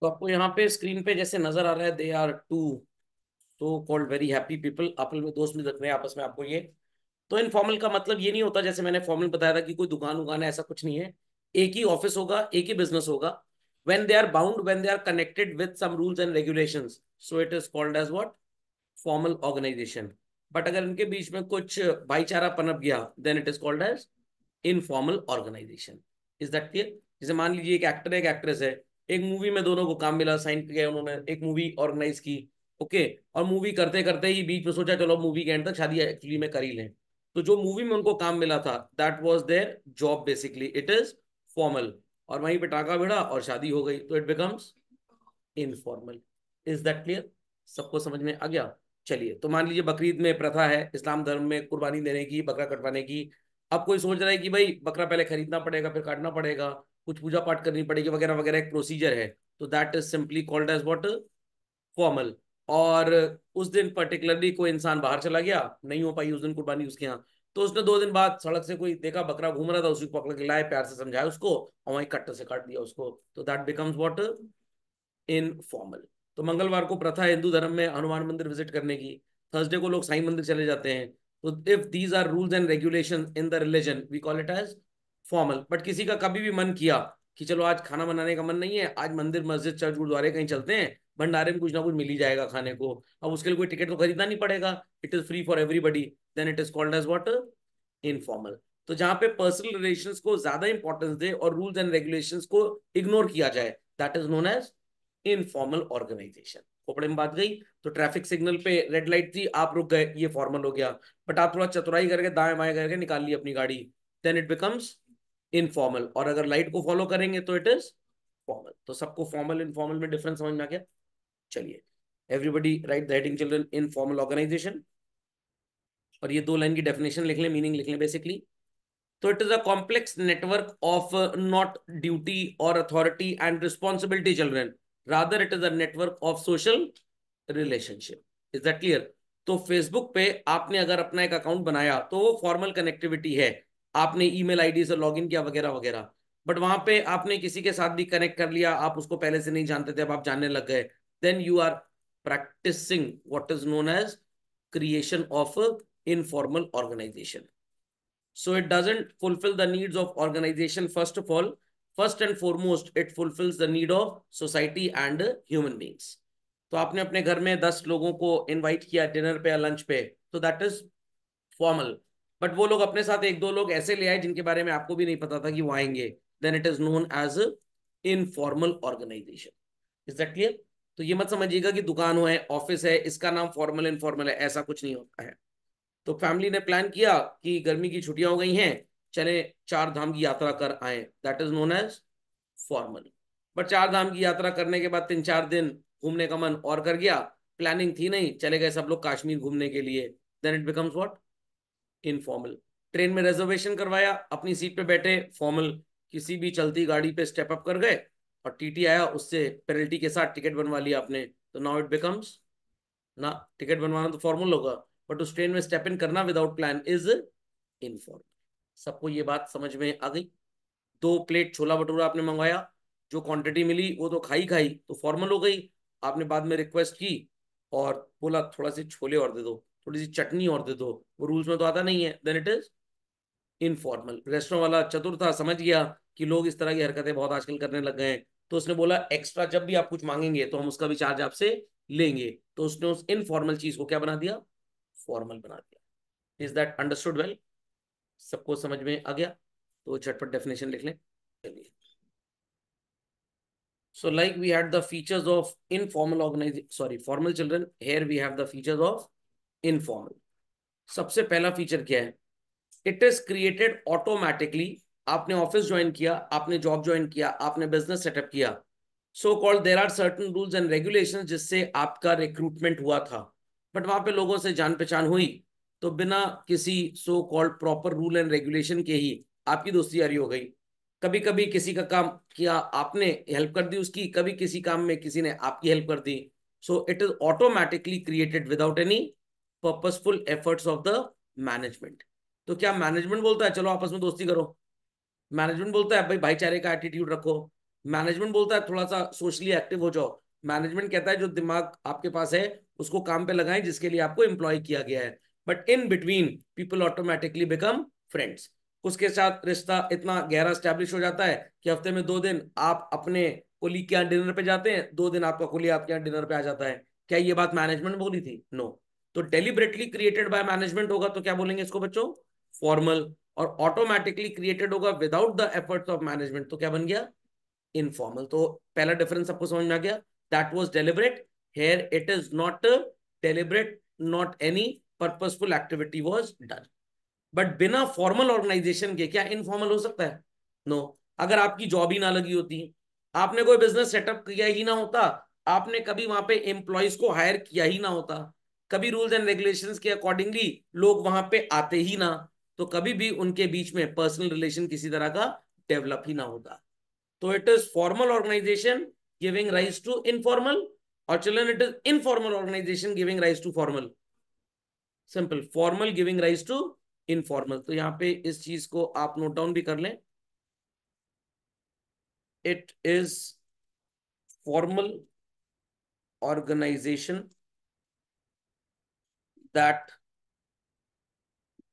तो आपको यहाँ पे स्क्रीन पे जैसे नजर आ रहा है they are too so called very happy people अपन में दोस्त भी रख आपस में आपको ये तो इन फॉर्मल का मतलब ये नहीं होता जैसे मैंने फॉर्मल बताया था कि कोई दुकान उगान है ऐसा कुछ नहीं है एक ही ऑफिस होगा एक ही बिजनेस होगा when they are bound when they are connected with some rules and regulation so it is called as what formal organisation but अगर इनके बीच में कुछ भाईचारा पनप गया then it is called as informal organisation is that clear जैसे मान लीजिए एक एक्टर एक एक्ट्रेस है एक मूवी में दोनों को काम मिला साइन किया उन्होंने एक मूवी ऑर्गेनाइज की ओके और मूवी करते करते ही बीच में सोचा चलो मूवी के एंड तक शादी एक्चुअली में कर ही लें तो जो मूवी में उनको काम मिला था that was their job basically it is formal और वहीं पे टाका भिड़ा और शादी हो गई तो it becomes informal is that clear सबको समझ में आ गया चलिए तो मान लीजिए बकरीद में प्रथा है इस्लाम धर्म में कुर्बानी देने की बकरा कटवाने की अब कोई सोच रहा है कि भाई बकरा पहले खरीदना पड़ेगा फिर काटना पड़ेगा कुछ पूजा पाठ करनी पड़ेगी वगैरह वगैरह एक प्रोसीजर है तो that is simply called as what formal और उस दिन पर्टिकुलरली कोई इंसान बाहर चला गया नहीं हो पाई उस दिन कुर्बानी उसके यहाँ तो उसने दो दिन बाद सड़क से कोई देखा बकरा घूम रहा था उसी पकड़ के लाए प्यार से समझाया उसको और वहीं कट्टर से काट दिया उसको तो that becomes what informal तो मंगलवार को प्रथा हिंदू धर्म में हनुमान मंदिर विजिट करने की थर्सडे को लोग साई मंदिर चले जाते हैं तो if these are rules and regulation in the religion we call it as formal but किसी का कभी भी मन किया कि चलो आज खाना बनाने का मन नहीं है आज मंदिर मस्जिद चर्च गुरुद्वारे कहीं चलते हैं भंडारे में कुछ ना कुछ मिल ही जाएगा खाने को अब उसके लिए कोई टिकट तो खरीदना नहीं पड़ेगा it is free for everybody then it is called as what informal तो जहाँ पे पर्सनल रिलेशन को ज्यादा इंपॉर्टेंस दे और रूल्स एंड रेगुलेशन को इग्नोर किया जाए that is known as informal organisation खोपड़े में बात गई तो ट्रैफिक सिग्नल पे रेड लाइट थी आप रुक गए ये फॉर्मल हो गया बट आप थोड़ा चतुराई करके दाएं बाएं करके निकाल ली अपनी गाड़ी देन इट बिकम्स इनफॉर्मल और अगर लाइट को फॉलो करेंगे तो इट इज फॉर्मल तो सबको फॉर्मल इनफॉर्मल में डिफरेंस समझ में आ गया चलिए everybody write the children in formal organisation और ये दो लाइन की डेफिनेशन लिख लें मीनिंग लिख लें बेसिकली तो it is a complex network of not duty और authority and responsibility children rather it is a network of social relationship is that clear तो फेसबुक पे आपने अगर अपना एक अकाउंट बनाया तो वो फॉर्मल कनेक्टिविटी है आपने ईमेल आईडी से लॉगिन किया वगैरह वगैरह बट वहां पे आपने किसी के साथ भी कनेक्ट कर लिया आप उसको पहले से नहीं जानते थे अब आप जानने लग गए then you are practising what is known as creation of informal organisation so it doesn't fulfil the needs of organisation first of all first and foremost it fulfils the need of society and human beings तो आपने अपने घर में दस लोगों को invite किया dinner पे या लंच पे तो दैट इज फॉर्मल बट वो लोग अपने साथ एक दो लोग ऐसे ले आए जिनके बारे में आपको भी नहीं पता था कि वो आएंगे then it is known as informal organisation is that clear तो ये मत समझिएगा कि दुकान हो है ऑफिस है इसका नाम फॉर्मल इनफॉर्मल है ऐसा कुछ नहीं होता है तो फैमिली ने प्लान किया कि गर्मी की छुट्टियां हो गई हैं चले चार धाम की यात्रा कर आए that is known as formal but Char Dham की यात्रा करने के बाद तीन चार दिन घूमने का मन और कर गया प्लानिंग थी नहीं चले गए सब लोग कश्मीर घूमने के लिए then it becomes what informal train में रिजर्वेशन करवाया अपनी सीट पे बैठे फॉर्मल किसी भी चलती गाड़ी पे स्टेप अप कर गए और टीटी आया उससे पेनल्टी के साथ टिकट बनवा लिया आपने तो नाउ इट बिकम्स ना टिकट बनवाना तो फॉर्मल होगा बट उस ट्रेन में स्टेप इन करना विदाउट प्लान इज इनफॉर्मल सबको ये बात समझ में आ गई दो प्लेट छोला भटूरा आपने मंगवाया जो क्वांटिटी मिली वो तो खाई खाई तो फॉर्मल हो गई आपने बाद में रिक्वेस्ट की और बोला थोड़ा से छोले और दे दो थोड़ी सी चटनी और दे दो वो रूल्स में तो आता नहीं है then it is informal restaurant वाला चतुर था समझ गया कि लोग इस तरह की हरकतें बहुत आजकल करने लग गए हैं तो उसने बोला एक्स्ट्रा जब भी आप कुछ मांगेंगे तो हम उसका भी चार्ज आपसे लेंगे तो उसने उस इनफॉर्मल चीज को क्या बना दिया फॉर्मल बना दिया इज दैट अंडरस्टूड वेल सबको समझ में आ गया तो झटपट डेफिनेशन लिख लें चलिए so like we had the features of informal organization sorry formal children here we have the features of informal सबसे पहला फीचर क्या है इट इज क्रिएटेड ऑटोमेटिकली आपने ऑफिस ज्वाइन किया आपने जॉब ज्वाइन किया आपने बिजनेस सेटअप किया so called there are certain rules and regulation जिससे आपका रिक्रूटमेंट हुआ था बट वहां पे लोगों से जान पहचान हुई तो बिना किसी so called proper rule and regulation के ही आपकी दोस्ती यारी हो गई कभी कभी किसी का काम किया आपने हेल्प कर दी उसकी कभी किसी काम में किसी ने आपकी हेल्प कर दी so it is automatically created without any purposeful efforts of the management तो क्या मैनेजमेंट बोलता है चलो आपस में दोस्ती करो मैनेजमेंट बोलता है भाई भाईचारे का एटीट्यूड रखो मैनेजमेंट बोलता है थोड़ा सा सोशली एक्टिव हो जाओ मैनेजमेंट कहता है जो दिमाग आपके पास है उसको काम पे लगाएं जिसके लिए आपको एम्प्लॉय किया गया है but in between people automatically become friends उसके साथ रिश्ता इतना गहरा स्टैब्लिश हो जाता है कि हफ्ते में दो दिन आप अपने कोली के डिनर पे जाते हैं दो दिन आपका कोली आपके यहाँ डिनर पे आ जाता है क्या ये बात मैनेजमेंट बोली थी नो no. तो डेलीबरेटली क्रिएटेड बाय मैनेजमेंट होगा तो क्या बोलेंगे इसको बच्चों फॉर्मल और ऑटोमेटिकली क्रिएटेड होगा without the efforts of management तो क्या बन गया इनफॉर्मल तो पहला डिफरेंस आपको समझ में आ गया that was deliberate here it is not deliberate not any purposeful activity was done but बिना फॉर्मल ऑर्गेनाइजेशन के क्या इनफॉर्मल हो सकता है नो no. अगर आपकी जॉब ही ना लगी होती आपने कोई बिजनेस सेटअप किया ही ना होता आपने कभी वहां पे एम्प्लॉयज को हायर किया ही ना होता कभी रूल्स एंड रेगुलेशन के अकॉर्डिंगली लोग वहां पे आते ही ना तो कभी भी उनके बीच में पर्सनल रिलेशन किसी तरह का डेवलप ही ना होता तो it is formal organisation giving rise to informal और children it is informal organisation giving rise to formal simple formal giving rise to informal तो यहां पे इस चीज को आप नोट डाउन भी कर लें it is formal organisation that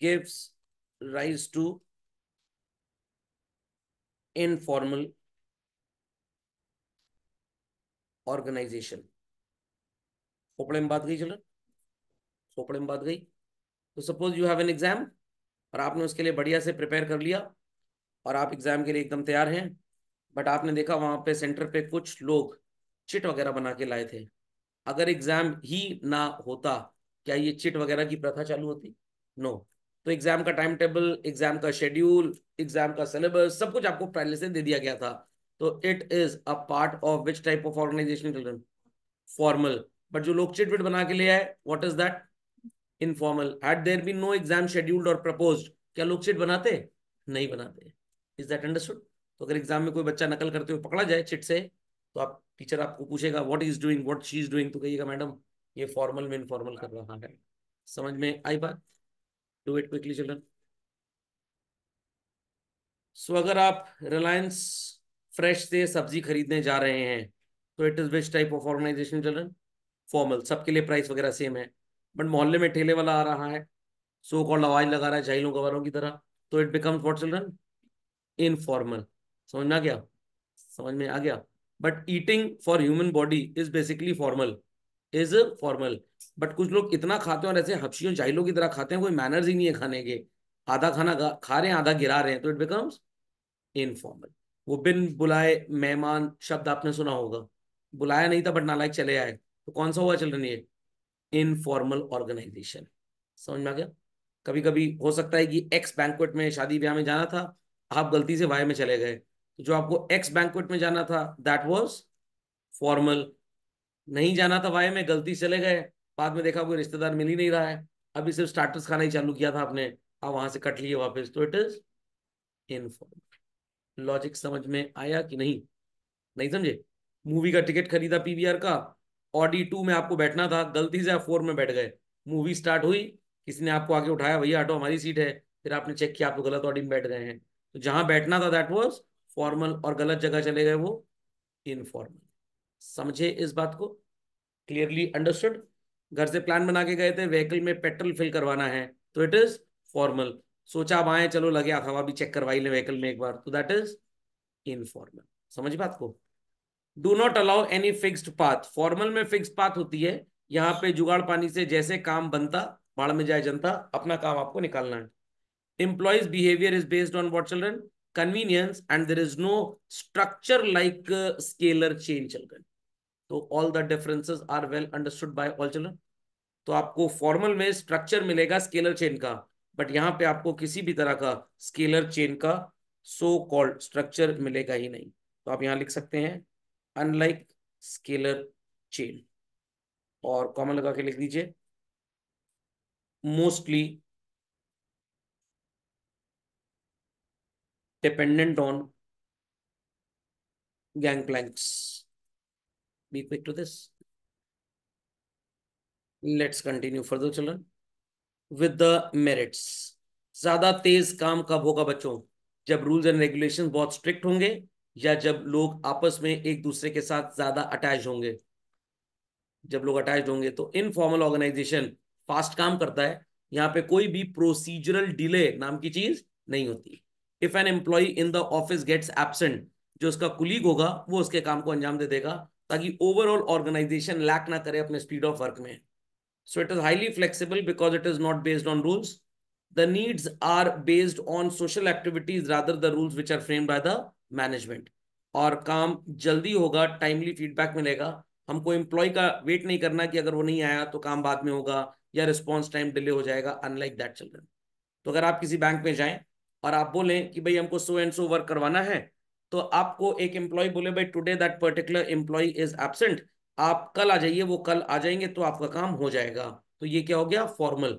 gives rise to informal organisation पोपड़े में बात गई चलो पोपड़े में बात गई तो suppose you have an exam और आपने उसके लिए बढ़िया से प्रिपेयर कर लिया और आप एग्जाम के लिए एकदम तैयार हैं बट आपने देखा वहां पे सेंटर पे कुछ लोग चिट वगैरह बना के लाए थे अगर एग्जाम ही ना होता क्या ये चिट वगैरह की प्रथा चालू होती नो no. तो एग्जाम का टाइम टेबल एग्जाम का शेड्यूल एग्जाम का सिलेबस सब कुछ आपको पहले से दे दिया गया था तो it is a part of which type of organisation children formal but जो लोग चिट विट बना के लिए आए what is that informal had there be no exam scheduled और प्रपोज क्या लोग चिट बनाते नहीं बनाते इज दैट अंडरस्टूड तो अगर एग्जाम में कोई बच्चा नकल करते हुए पकड़ा जाए चिट से तो आप टीचर आपको पूछेगा what is doing what she is doing तो कहिएगा मैडम ये फॉर्मल में इनफॉर्मल कर रहा है समझ में आई बात डू इट क्विकली चिल्ड्रन सो अगर आप रिलायंस फ्रेश से सब्जी खरीदने जा रहे हैं तो it is which type of organisation children formal सबके लिए प्राइस वगैरह सेम है बट मोहल्ले में ठेले वाला आ रहा है सो कॉल्ड आवाज लगा रहा है जाहिलों गवारों की तरह तो it become for children informal समझ में आ गया समझ में आ गया but eating for human body is basically formal is formal but कुछ लोग इतना खाते हैं और ऐसे हफ्शियों जाहिलों की तरह खाते हैं कोई मैनर्स ही नहीं है खाने के आधा खाना खा रहे हैं आधा गिरा रहे हैं तो इट बिकम्स इनफॉर्मल वो बिन बुलाए मेहमान शब्द आपने सुना होगा बुलाया नहीं था बट नालायक चले आए तो कौन सा हुआ चल रही है इनफॉर्मल ऑर्गेनाइजेशन समझ में आ गया कभी कभी हो सकता है कि एक्स बैंकुट में शादी ब्याह में जाना था आप गलती से वाई में चले गए तो जो आपको एक्स बैंकुट में जाना था दैट वॉज फॉर्मल नहीं जाना था वाई में गलती चले गए बाद में देखा कोई रिश्तेदार मिल ही नहीं रहा है अभी सिर्फ स्टार्टर्स खाना ही चालू किया था आपने आप वहां से कट लिए वापस तो इट इज इनफॉर्मल लॉजिक समझ में आया कि नहीं नहीं समझे मूवी का टिकट खरीदा पीवीआर का ऑडी टू में आपको बैठना था गलती से आप फोर में बैठ गए मूवी स्टार्ट हुई किसी ने आपको आगे उठाया भैया ऑटो हमारी सीट है फिर आपने चेक किया आप तो गलत ऑडी में बैठ गए हैं तो जहां बैठना था दैट वॉज फॉर्मल और गलत जगह चले गए वो इनफॉर्मल समझे इस बात को क्लियरली अंडरस्टूड घर से प्लान बना के गए थे व्हीकल में पेट्रोल फिल करवाना है तो इट इज फॉर्मल सोचा अब आए चलो लगे हवा भी चेक करवाई ले व्हीकल में एक बार तो दैट इज इनफॉर्मल समझ बात को do not allow any fixed path formal में फिक्स पाथ होती है यहाँ पे जुगाड़ पानी से जैसे काम बनता बाढ़ में जाए जनता अपना काम आपको निकालना है employees behavior is based on what children convenience and there is no structure like uh, scalar chain तो all the differences are well understood by all children तो आपको फॉर्मल में स्ट्रक्चर मिलेगा स्केलर चेन का बट यहां पे आपको किसी भी तरह का स्केलर चेन का सो कॉल्ड स्ट्रक्चर मिलेगा ही नहीं तो आप यहां लिख सकते हैं अनलाइक स्केलर चेन और कॉमन लगा के लिख दीजिए mostly dependent on gang planks be quick to this. Let's continue further, children. With the merits. ज्यादा तेज काम कब होगा बच्चों जब रूल्स एंड रेगुलेशन बहुत स्ट्रिक्ट होंगे या जब लोग आपस में एक दूसरे के साथ ज्यादा अटैच होंगे जब लोग अटैच होंगे तो इनफॉर्मल ऑर्गेनाइजेशन फास्ट काम करता है यहाँ पे कोई भी प्रोसीजरल डिले नाम की चीज नहीं होती if an employee in the office gets absent जो उसका कुलीग होगा वो उसके काम को अंजाम दे देगा ताकि ओवरऑल ऑर्गेनाइजेशन लैक ना करे अपने स्पीड ऑफ वर्क में so it is highly flexible because it is not based on rules the needs are based on social activities rather the rules which are frame by the management और काम जल्दी होगा timely feedback मिलेगा हमको employ का wait नहीं करना कि अगर वो नहीं आया तो काम बाद में होगा या रिस्पॉन्स टाइम डिले हो जाएगा अनलाइक दैट चिल्ड्रन तो अगर आप किसी बैंक में जाएं और आप बोलें कि भाई हमको सो एंड सो वर्क करवाना है तो आपको एक एम्प्लॉय बोले भाई today that particular employ is absent आप कल आ जाइए वो कल आ जाएंगे तो आपका काम हो जाएगा तो ये क्या हो गया फॉर्मल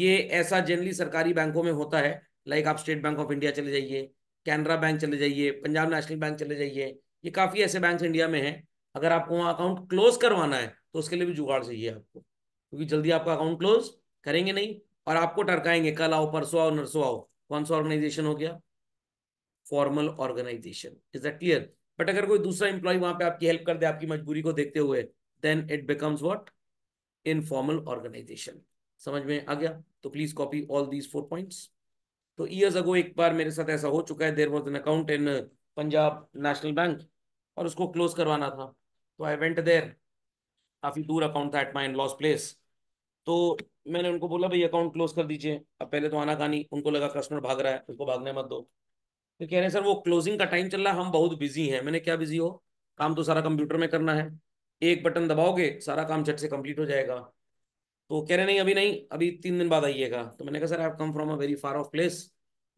ये ऐसा जनरली सरकारी बैंकों में होता है लाइक आप स्टेट बैंक ऑफ इंडिया चले जाइए कैनरा बैंक चले जाइए पंजाब नेशनल बैंक चले जाइए ये काफ़ी ऐसे बैंक इंडिया में है अगर आपको वहाँ अकाउंट क्लोज करवाना है तो उसके लिए भी जुगाड़ चाहिए आपको क्योंकि जल्दी आपका अकाउंट क्लोज करेंगे नहीं और आपको टरकाएंगे कल आओ परसों आओ नरसों आओ कौन सा ऑर्गेनाइजेशन हो गया formal organisation is that clear but अगर कोई दूसरा इंप्लॉय वहां पे आपकी हेल्प कर दे आपकी मजबूरी को देखते हुए then it becomes what informal organization समझ में आ गया तो please copy all these four points तो ईयर्स अगो एक बार मेरे साथ ऐसा हो चुका है there was an account in Punjab National Bank और उसको क्लोज करवाना था तो आई वेंट देर काफ़ी दूर अकाउंट था एट माई लॉस प्लेस तो मैंने उनको बोला भाई अकाउंट क्लोज कर दीजिए अब पहले तो आना कहानी उनको लगा कस्टमर भाग रहा है उनको भागने मत दो तो कह रहे हैं सर वो क्लोजिंग का टाइम चल रहा है हम बहुत बिजी हैं मैंने क्या बिजी हो काम तो सारा कंप्यूटर में करना है एक बटन दबाओगे सारा काम झट से कंप्लीट हो जाएगा तो कह रहे नहीं अभी नहीं अभी तीन दिन बाद आइएगा तो मैंने कहा sir I come from a very far off place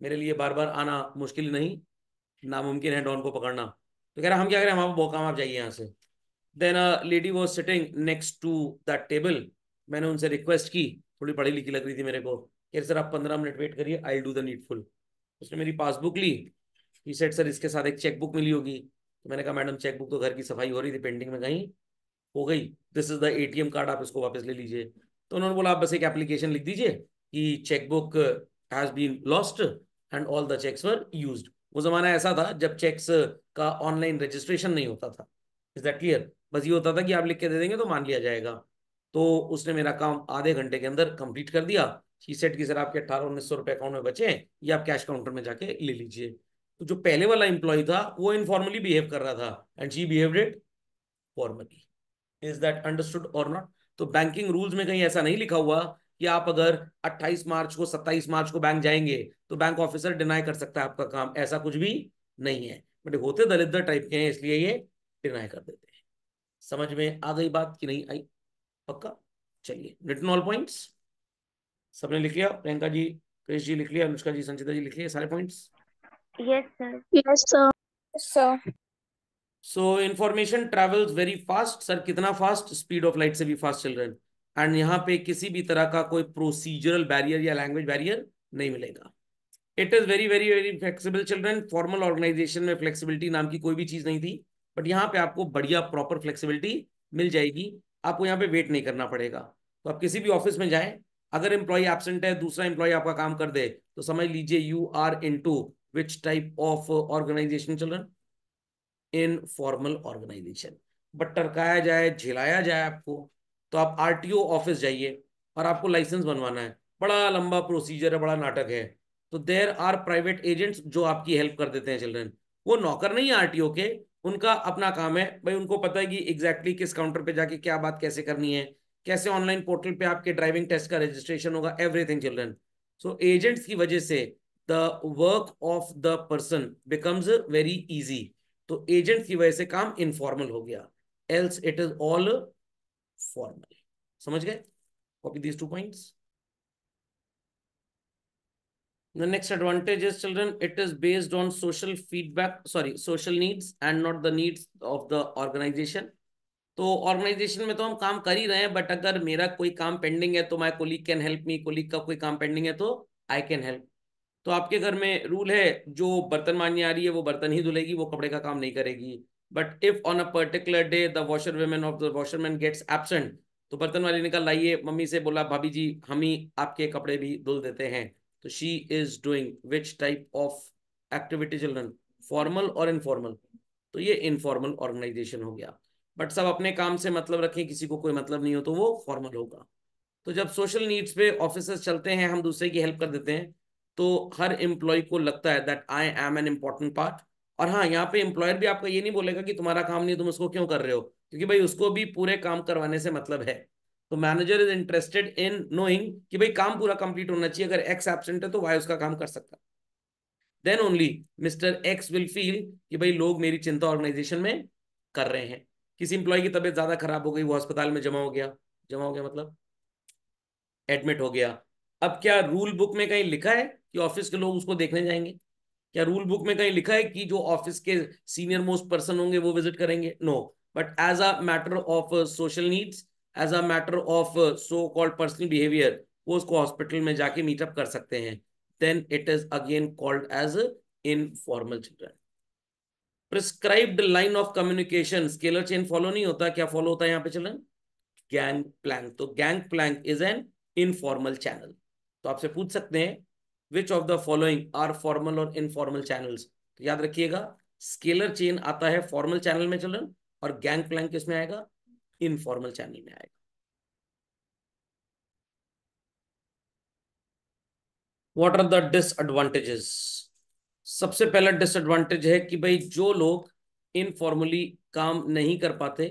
मेरे लिए बार बार आना मुश्किल नहीं नामुमकिन है डॉन को पकड़ना तो कह रहे हम क्या करें हमारा बहुत काम आप जाइए यहाँ से then lady was sitting next to that table मैंने उनसे रिक्वेस्ट की थोड़ी पढ़ी लिखी लग रही थी मेरे को कह सर आप पंद्रह मिनट वेट करिए आई डू द नीडफुल उसने मेरी पासबुक ली ही सेट सर इसके साथ एक चेकबुक मिली होगी तो मैंने कहा मैडम चेकबुक तो घर की सफाई हो रही थी पेंटिंग में कहीं हो गई this is the ATM card आप इसको वापस ले लीजिए तो उन्होंने बोला आप बस एक एप्लीकेशन लिख दीजिए कि chequebook has been lost and all the cheques were used वो जमाना ऐसा था जब चेक्स का ऑनलाइन रजिस्ट्रेशन नहीं होता था इज दैट क्लियर बस ये होता था कि आप लिख के दे देंगे तो मान लिया जाएगा तो उसने मेरा काम आधे घंटे के अंदर कंप्लीट कर दिया ही सेट की सर आपके अठारह उन्नीस सौ रुपए अकाउंट में बचे हैं ये आप कैश काउंटर में जाके ले लीजिए तो जो पहले वाला इंप्लॉय था वो इनफॉर्मली बिहेव कर रहा था and she behave it formally is that understood और नॉट तो बैंकिंग रूल्स में कहीं ऐसा नहीं लिखा हुआ कि आप अगर 28 मार्च को 27 मार्च को बैंक जाएंगे तो बैंक ऑफिसर डिनाई कर सकता है आपका काम ऐसा कुछ भी नहीं है बट होते दलित टाइप के हैं इसलिए ये डिनाई कर देते हैं समझ में आ गई बात कि नहीं आई पक्का चलिए रिटर्न ऑल पॉइंट्स सबने लिख लिया प्रियंका जी क्रिश जी लिख लिया अनुष्का जी संचिता जी लिख लिया सारे points yes sir yes sir so information travels very fast sir कितना फास्ट स्पीड ऑफ लाइट से भी फास्ट चल रहे हैं एंड यहाँ पे किसी भी तरह का कोई प्रोसीजरल बैरियर या लैंग्वेज बैरियर नहीं मिलेगा it is very very very flexible children formal organisation में फ्लेक्सिबिलिटी नाम की कोई भी चीज नहीं थी बट यहाँ पे आपको बढ़िया प्रॉपर फ्लेक्सिबिलिटी मिल जाएगी आपको यहाँ पे वेट नहीं करना पड़ेगा तो आप किसी भी ऑफिस में जाए अगर एम्प्लॉय एबसेंट है दूसरा एम्प्लॉय आपका काम कर दे तो समझ लीजिए you are into which type of organization in formal organisation but टरकाया जाए झिलाया जाए आपको तो आप आरटीओ ऑफिस जाइए और आपको लाइसेंस बनवाना है बड़ा लंबा प्रोसीजर है बड़ा नाटक है तो देर आर प्राइवेट एजेंट्स जो आपकी हेल्प कर देते हैं चिल्ड्रन वो नौकर नहीं है आरटीओ के उनका अपना काम है भाई उनको पता है कि एग्जैक्टली exactly किस काउंटर पे जाके क्या बात कैसे करनी है कैसे ऑनलाइन पोर्टल पे आपके ड्राइविंग टेस्ट का रजिस्ट्रेशन होगा एवरीथिंग चिल्ड्रन सो एजेंट्स की वजह से the work of the person becomes very easy तो एजेंट्स की वजह से काम इनफॉर्मल हो गया else it is all formal समझ गए copy these two points the next advantage is children it is based on social feedback sorry social needs and not the needs of the organization तो organization में तो हम काम कर ही रहे हैं बट अगर मेरा कोई काम पेंडिंग है तो my colleague can help me colleague का कोई काम पेंडिंग है तो आई कैन हेल्प तो आपके घर में रूल है जो बर्तन मानने आ रही है वो बर्तन ही धुलेगी वो कपड़े का काम नहीं करेगी but if on a particular day the washer women of the washerman gets absent तो बर्तन वाली निकल लाइए मम्मी से बोला भाभी जी हम ही आपके कपड़े भी धुल देते हैं तो she is doing which type of activity children formal और इनफॉर्मल तो ये इनफॉर्मल ऑर्गेनाइजेशन हो गया बट सब अपने काम से मतलब रखें किसी को कोई मतलब नहीं हो तो वो फॉर्मल होगा तो जब सोशल नीड्स पे ऑफिसर्स चलते हैं हम दूसरे की हेल्प कर देते हैं तो हर एम्प्लॉय को लगता है that I am an important part और हाँ यहाँ पे एम्प्लॉयर भी आपका ये नहीं बोलेगा कि तुम्हारा काम नहीं तुम उसको क्यों कर रहे हो क्योंकि भाई उसको भी पूरे काम करवाने से मतलब है तो manager is interested in knowing कि भाई काम पूरा कंप्लीट होना चाहिए अगर एक्स एबसेंट है तो वाई उसका काम कर सकता then only mister X will feel कि भाई लोग मेरी चिंता ऑर्गेनाइजेशन में कर रहे हैं किसी इंप्लॉय की तबीयत ज्यादा खराब हो गई वो अस्पताल में जमा हो गया जमा हो गया मतलब एडमिट हो गया अब क्या रूल बुक में कहीं लिखा है कि ऑफिस के लोग उसको देखने जाएंगे क्या रूल बुक में कहीं लिखा है कि जो ऑफिस के सीनियर मोस्ट पर्सन होंगे वो विजिट करेंगे no but as a matter of social needs as a matter of so called personal behaviour वो उसको हॉस्पिटल में जाके मीटअप कर सकते हैं then it is again called as in formal children prescribed line of communication scalar chain follow नहीं होता क्या फॉलो होता है यहाँ पे चलन गैंग प्लैंक तो gang plank is an informal channel तो आपसे पूछ सकते हैं which of the following are formal और इनफॉर्मल चैनल तो याद रखिएगा स्केलर चेन आता है फॉर्मल चैनल में चलन और गैंग प्लैंक किसमें आएगा इनफॉर्मल चैनल में आएगा what are the disadvantages सबसे पहला डिसएडवांटेज है कि भाई जो लोग इनफॉर्मली काम नहीं कर पाते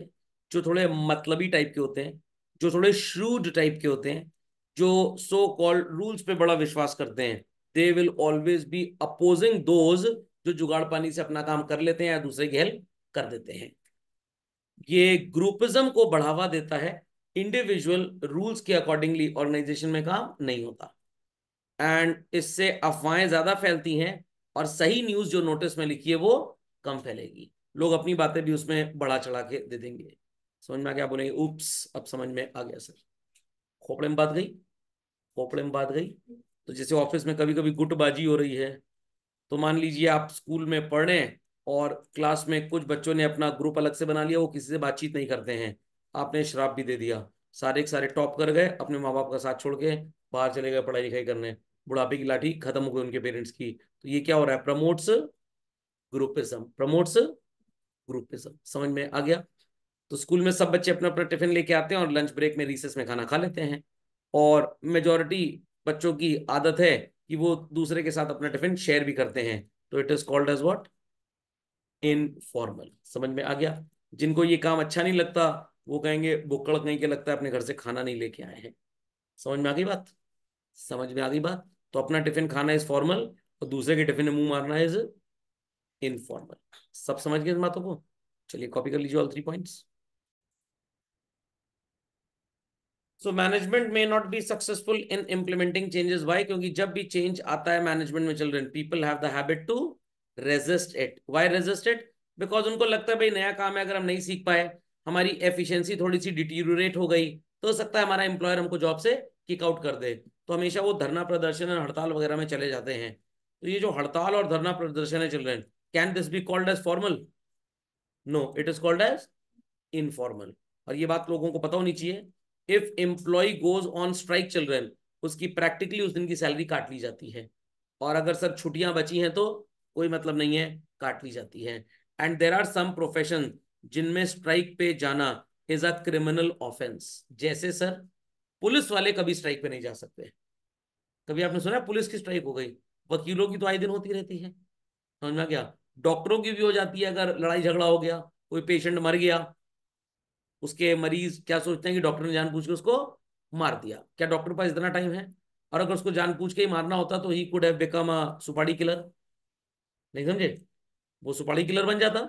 जो थोड़े मतलबी टाइप के होते हैं जो थोड़े श्रूड टाइप के होते हैं जो सो कॉल्ड रूल्स पे बड़ा विश्वास करते हैं they will always be opposing those जो जुगाड़ पानी से अपना काम कर लेते हैं या दूसरे की हेल्प कर देते हैं ये ग्रुपिज्म को बढ़ावा देता है इंडिविजुअल रूल्स के अकॉर्डिंगली ऑर्गेनाइजेशन में काम नहीं होता एंड इससे अफवाहें ज्यादा फैलती हैं और सही न्यूज जो नोटिस में लिखी है वो कम फैलेगी लोग अपनी बातें भी उसमें बढ़ा चढ़ा के दे देंगे समझ में आ गया बोलेंगे उप्स अब समझ में आ गया सर खोपड़े में बात गई खोपड़े में बात गई तो जैसे ऑफिस में कभी कभी गुटबाजी हो रही है तो मान लीजिए आप स्कूल में पढ़े और क्लास में कुछ बच्चों ने अपना ग्रुप अलग से बना लिया वो किसी से बातचीत नहीं करते हैं आपने शराब भी दे दिया सारे के सारे टॉप कर गए अपने माँ बाप का साथ छोड़ के बाहर चले गए पढ़ाई लिखाई करने बुढ़ापे की लाठी खत्म हो गई उनके पेरेंट्स की तो ये क्या हो रहा है प्रमोट्स ग्रुपिज्म प्रमोट्स ग्रुपिज्म समझ में आ गया तो स्कूल में सब बच्चे अपना अपना टिफिन लेके आते हैं और लंच ब्रेक में रिसेस में खाना खा लेते हैं और मेजोरिटी बच्चों की आदत है कि वो दूसरे के साथ अपना टिफिन शेयर भी करते हैं तो it is called as what informal समझ में आ गया जिनको ये काम अच्छा नहीं लगता वो कहेंगे बुक्कड़ कहीं के लगता है अपने घर से खाना नहीं लेके आए हैं समझ में आ गई बात समझ में आ गई बात तो अपना टिफिन खाना इज फॉर्मल और दूसरे के टिफिन में मुंह मारना इज इनफॉर्मल सब समझ गए इस बातों को चलिए कॉपी कर लीजिए all three points so management may not be successful in implementing changes why क्योंकि जब भी चेंज आता है मैनेजमेंट में children people have the habit to resist it why resist it because उनको लगता है भाई नया काम है अगर हम नहीं सीख पाए हमारी एफिशिएंसी थोड़ी सी डिटीरियोरेट हो गई तो हो सकता है हमारा एम्प्लॉयर हमको जॉब से किकआउट कर दे तो हमेशा वो धरना प्रदर्शन और हड़ताल वगैरह में चले जाते हैं तो ये जो हड़ताल और धरना प्रदर्शन चल रहे हैं can this be called as formal no it is called as informal और ये बात लोगों को पता होनी चाहिए if employ goes on strike children उसकी प्रैक्टिकली उस दिन की सैलरी काट ली जाती है और अगर सर छुट्टियां बची हैं तो कोई मतलब नहीं है काट ली जाती है and there are some profession जिनमें स्ट्राइक पे जाना इज अ क्रिमिनल ऑफेंस जैसे सर पुलिस वाले कभी स्ट्राइक पे नहीं जा सकते कभी आपने सुना पुलिस की स्ट्राइक हो गई वकीलों की तो आए दिन होती रहती है समझ में क्या डॉक्टरों की भी हो जाती है अगर लड़ाई झगड़ा हो गया कोई पेशेंट मर गया उसके मरीज क्या सोचते हैं कि डॉक्टर ने जान पूछ के उसको मार दिया क्या डॉक्टर पास इतना टाइम है और अगर उसको जान पूछ के ही मारना होता तो he could have become a supari killer नहीं समझे वो सुपाड़ी किलर बन जाता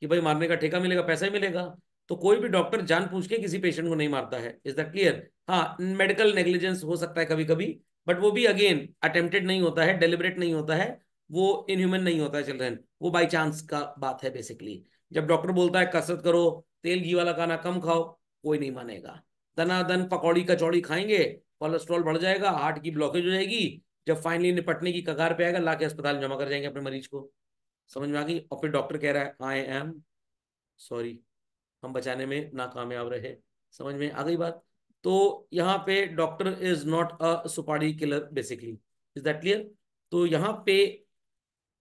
कि भाई मारने का ठेका मिलेगा पैसा ही मिलेगा तो कोई भी डॉक्टर जान पूछ के किसी पेशेंट को नहीं मारता है इज दैट क्लियर हाँ मेडिकल नेग्लिजेंस हो सकता है कभी कभी बट वो भी अगेन अटेम्प्टेड नहीं होता है डेलिबरेट नहीं होता है वो इनह्यूमन नहीं होता है चिल्ड्रेन वो बाई चांस का बात है बेसिकली जब डॉक्टर बोलता है कसरत करो तेल घी वाला खाना कम खाओ कोई नहीं मानेगा दन पकौड़ी कचौड़ी खाएंगे कोलेस्ट्रॉल बढ़ जाएगा हार्ट की ब्लॉकेज हो जाएगी जब फाइनली निपटने की कगार पे आएगा ला के अस्पताल जमा कर जाएंगे अपने मरीज को समझ में आ गई और फिर डॉक्टर कह रहा है आई एम सॉरी हम बचाने में नाकामयाब रहे समझ में आ गई बात तो यहाँ पे doctor is not a supari killer basically is that clear तो यहाँ पे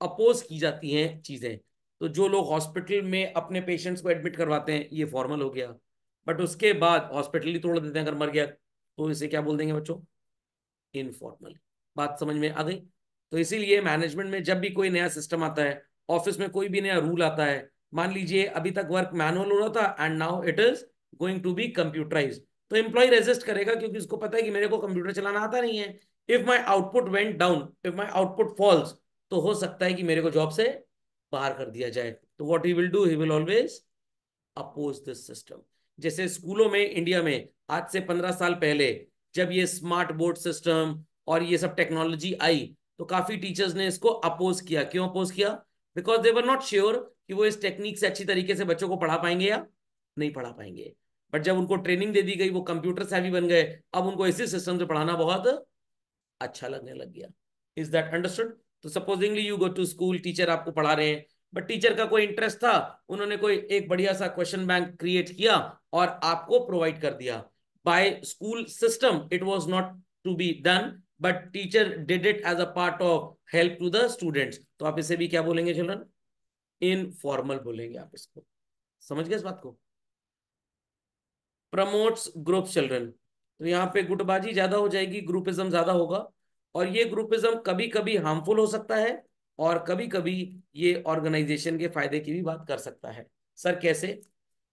अपोज की जाती हैं चीज़ें तो जो लोग हॉस्पिटल में अपने पेशेंट्स को एडमिट करवाते हैं ये फॉर्मल हो गया बट उसके बाद हॉस्पिटल ही तोड़ देते हैं अगर मर गया तो इसे क्या बोल देंगे बच्चों इनफॉर्मल बात समझ में आ गई तो इसीलिए मैनेजमेंट में जब भी कोई नया सिस्टम आता है ऑफिस में कोई भी नया रूल आता है मान लीजिए अभी तक वर्क मैनुअल हो रहा था and now it is going to be computerise तो एम्प्लॉय रेजिस्ट करेगा क्योंकि उसको पता है कि मेरे को कंप्यूटर चलाना आता नहीं है if my output went down if my output falls तो हो सकता है कि मेरे को जॉब से बाहर कर दिया जाए तो what he will do he will always oppose this system जैसे स्कूलों में इंडिया में आज से पंद्रह साल पहले जब ये स्मार्ट बोर्ड सिस्टम और ये सब टेक्नोलॉजी आई तो काफी टीचर्स ने इसको अपोज किया क्यों अपोज किया because they were not sure कि वो इस टेक्निक से अच्छी तरीके से बच्चों को पढ़ा पाएंगे या नहीं पढ़ा पाएंगे बट जब उनको ट्रेनिंग दे दी गई वो कंप्यूटर से भी बन गए अब उनको ऐसे सिस्टम से पढ़ाना बहुत अच्छा लगने लग गया इज दैट अंडरस्टूड तो supposingly you go to school teacher आपको पढ़ा रहे हैं बट टीचर का कोई इंटरेस्ट था उन्होंने कोई एक बढ़िया सा क्वेश्चन बैंक क्रिएट किया और आपको प्रोवाइड कर दिया by school system it was not to be done but teacher did it as a part of help to the students तो आप इसे भी क्या बोलेंगे चिल्ड्रन इनफॉर्मल बोलेंगे आप इसको समझ गए इस बात को प्रमोट्स ग्रुप चिल्ड्रन तो यहाँ पे गुटबाजी ज्यादा हो जाएगी ग्रुपिज्म ज्यादा होगा और ये ग्रुपिज्म कभी कभी हार्मफुल हो सकता है और कभी कभी ये ऑर्गेनाइजेशन के फायदे की भी बात कर सकता है सर कैसे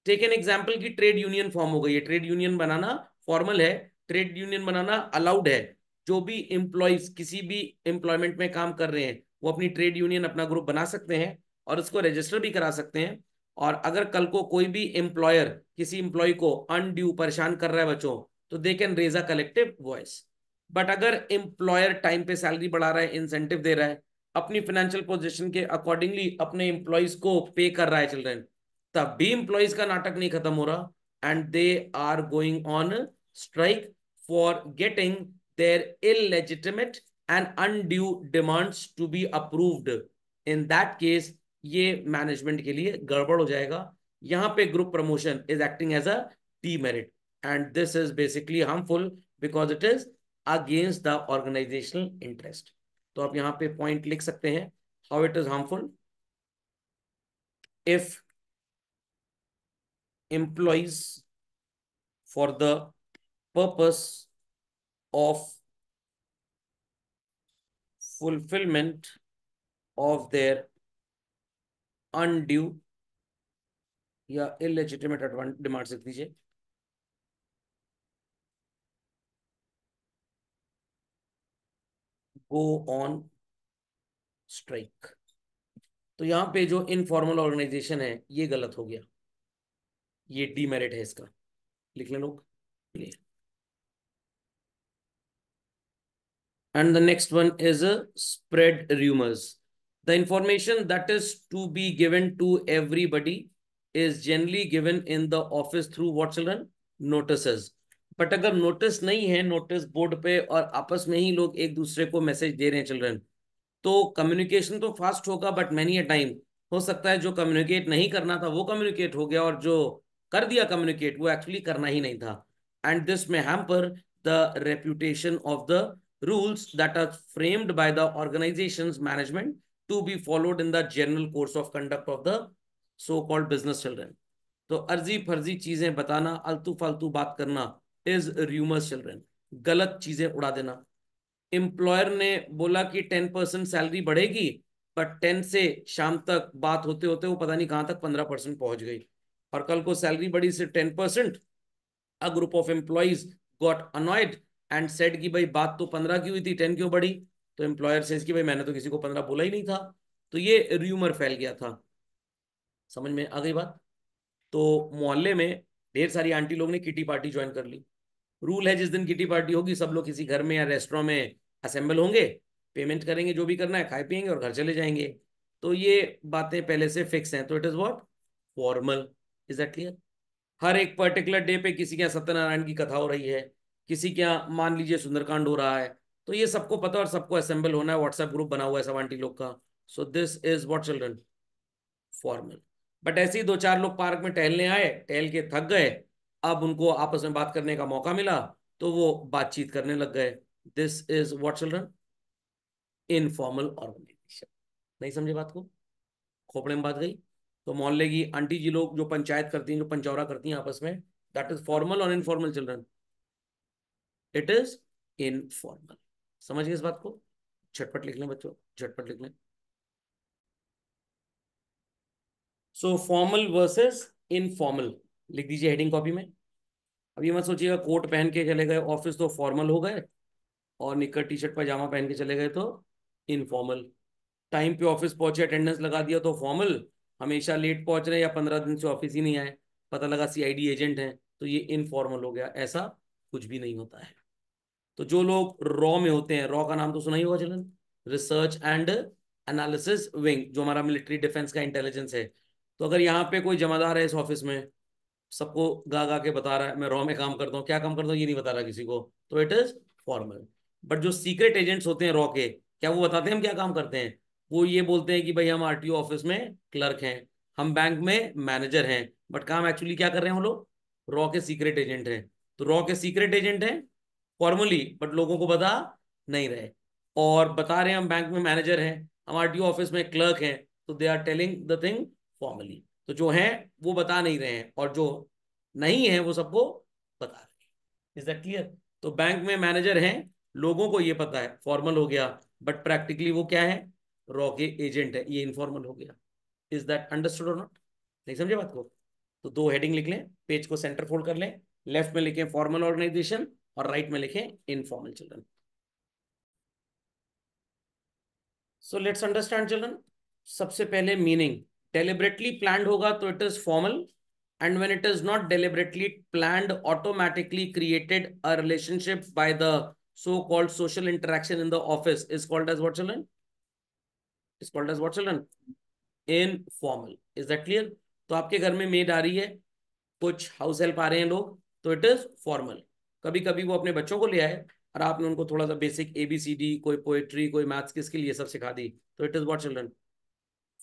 टेक एन एग्जाम्पल की ट्रेड यूनियन फॉर्म हो गई है ट्रेड यूनियन बनाना फॉर्मल है ट्रेड यूनियन बनाना अलाउड है जो भी एम्प्लॉयज किसी भी एम्प्लॉयमेंट में काम कर रहे हैं वो अपनी ट्रेड यूनियन अपना ग्रुप बना सकते हैं और उसको रजिस्टर भी करा सकते हैं और अगर कल को कोई भी एम्प्लॉयर किसी एम्प्लॉय को अनड्यू परेशान कर रहा है बच्चों तो they can raise a collective voice but अगर एम्प्लॉयर टाइम पे सैलरी बढ़ा रहा है इंसेंटिव दे रहा है अपनी फाइनेंशियल पोजिशन के अकॉर्डिंगली अपने एम्प्लॉयज को पे कर रहा है चिल्ड्रेन तब भी एम्प्लॉयज का नाटक नहीं खत्म हो रहा and they are going on strike for getting their illegitimate and undue demands to be approved in that case ये मैनेजमेंट के लिए गड़बड़ हो जाएगा यहाँ पे group promotion is acting as a demerit and this is basically harmful because it is against the organizational interest तो आप यहाँ पे पॉइंट लिख सकते हैं how it is harmful if employees for the purpose of fulfillment of their undue या illegitimate demands लिख दीजिए गो ऑन स्ट्राइक तो यहां पे जो इनफॉर्मल ऑर्गेनाइजेशन है ये गलत हो गया ये डीमेरिट है इसका लिख लें लोग and the next one is spread rumours The information that is to be given to everybody is generally given in the office through what children? Notices. But अगर नोटिस नहीं है नोटिस बोर्ड पे और आपस में ही लोग एक दूसरे को मैसेज दे रहे हैं चिल्ड्रन तो कम्युनिकेशन तो फास्ट होगा बट मैनी अ टाइम हो सकता है जो कम्युनिकेट नहीं करना था वो कम्युनिकेट हो गया और जो कर दिया कम्युनिकेट वो एक्चुअली करना ही नहीं था and this may hamper the reputation of the rules that are framed by the organization management to be followed in the general course of conduct of the so called business children तो अर्जी फर्जी चीजें बताना अलतू फालतू बात करना is rumours children गलत चीजें उड़ा देना एम्प्लॉयर ने बोला कि टेन परसेंट सैलरी बढ़ेगी बट टेन से शाम तक बात होते होते वो पता नहीं कहाँ तक पंद्रह परसेंट पहुंच गई और कल को सैलरी बढ़ी सिर्फ ten percent a group of employees got annoyed and said की भाई बात तो पंद्रह की हुई थी टेन क्यों बढ़ी तो एम्प्लॉयर से इसकी भाई मैंने तो किसी को पंद्रह बोला ही नहीं था तो ये र्यूमर फैल गया था समझ में आ गई बात तो मोहल्ले में ढेर सारी आंटी लोग ने किटी पार्टी ज्वाइन कर ली रूल है जिस दिन किटी पार्टी होगी सब लोग किसी घर में या रेस्टोर में असेंबल होंगे पेमेंट करेंगे जो भी करना है खाए पियेंगे और घर चले जाएंगे तो ये बातें पहले से फिक्स हैं तो it is what formal is that clear हर एक पर्टिकुलर डे पे किसी के यहाँ सत्यनारायण की कथा हो रही है किसी के यहाँ मान लीजिए सुंदरकांड हो रहा है तो ये सबको पता और सबको असेंबल होना है व्हाट्सएप ग्रुप बना हुआ है सब आंटी लोग का so this is what children formal but ऐसे ही दो चार लोग पार्क में टहलने आए टहल के थक गए अब उनको आपस में बात करने का मौका मिला तो वो बातचीत करने लग गए this is what children informal organization नहीं समझे बात को खोपड़े में बात गई तो मोहल्ले की आंटी जी लोग जो पंचायत करती हैं जो पंचौरा करती हैं आपस में दैट इज फॉर्मल और informal children it is informal समझिए इस बात को झटपट लिख लें बच्चों झटपट लिख लें सो फॉर्मल वर्सेस इनफॉर्मल लिख दीजिए हेडिंग कॉपी में अब ये मत सोचिएगा कोट पहन के चले गए ऑफिस तो फॉर्मल हो गए और निकट टी शर्ट पैजामा पहन के चले गए तो इनफॉर्मल टाइम पे ऑफिस पहुंचे अटेंडेंस लगा दिया तो फॉर्मल हमेशा लेट पहुंच रहे या पंद्रह दिन से ऑफिस ही नहीं आए पता लगा सीआईडी एजेंट हैं तो ये इनफॉर्मल हो गया ऐसा कुछ भी नहीं होता है तो जो लोग रॉ में होते हैं रॉ का नाम तो सुना ही होगा चलन रिसर्च एंड एनालिसिस विंग जो हमारा मिलिट्री डिफेंस का इंटेलिजेंस है तो अगर यहाँ पे कोई जमादार है इस ऑफिस में सबको गा गा के बता रहा है मैं रॉ में काम करता हूँ क्या काम करता हूँ ये नहीं बता रहा किसी को तो इट इज फॉर्मल बट जो सीक्रेट एजेंट्स होते हैं रॉ के क्या वो बताते हैं हम क्या काम करते हैं वो ये बोलते हैं कि भाई हम आर ऑफिस में क्लर्क हैं हम बैंक में मैनेजर हैं बट काम एक्चुअली क्या कर रहे हैं हम लोग रॉ के सीक्रेट एजेंट हैं तो रॉ के सीक्रेट एजेंट हैं फॉर्मली बट लोगों को पता नहीं रहे और बता रहे हैं हम बैंक में मैनेजर हैं हम आर ऑफिस में क्लर्क हैं तो they are telling the thing formally तो जो हैं वो बता नहीं रहे हैं और जो नहीं है वो सबको बता रहे हैं इज दैट क्लियर तो बैंक में मैनेजर हैं लोगों को ये पता है फॉर्मल हो गया बट प्रैक्टिकली वो क्या है रॉ के एजेंट है ये इनफॉर्मल हो गया इज दैट अंडरस्टूड और नॉट नहीं समझे बात को तो दो हेडिंग लिख लें पेज को सेंटर फोल्ड कर लें लेफ्ट में लिखें फॉर्मल ऑर्गेनाइजेशन और राइट में लिखें informal children so let's understand children सबसे पहले मीनिंग डेलिबरेटली प्लान होगा तो it is formal and when it is not deliberately plan automatically created a relationship by the so called social interaction in the office is called as what children is called as what children in formal is that clear तो आपके घर में made आ रही है कुछ house help आ रहे हैं लोग तो इट इज फॉर्मल कभी कभी वो अपने बच्चों को ले आए और आपने उनको थोड़ा सा basic A B C D कोई पोएट्री कोई मैथ्स की स्किल ये सब सिखा दी तो it is what children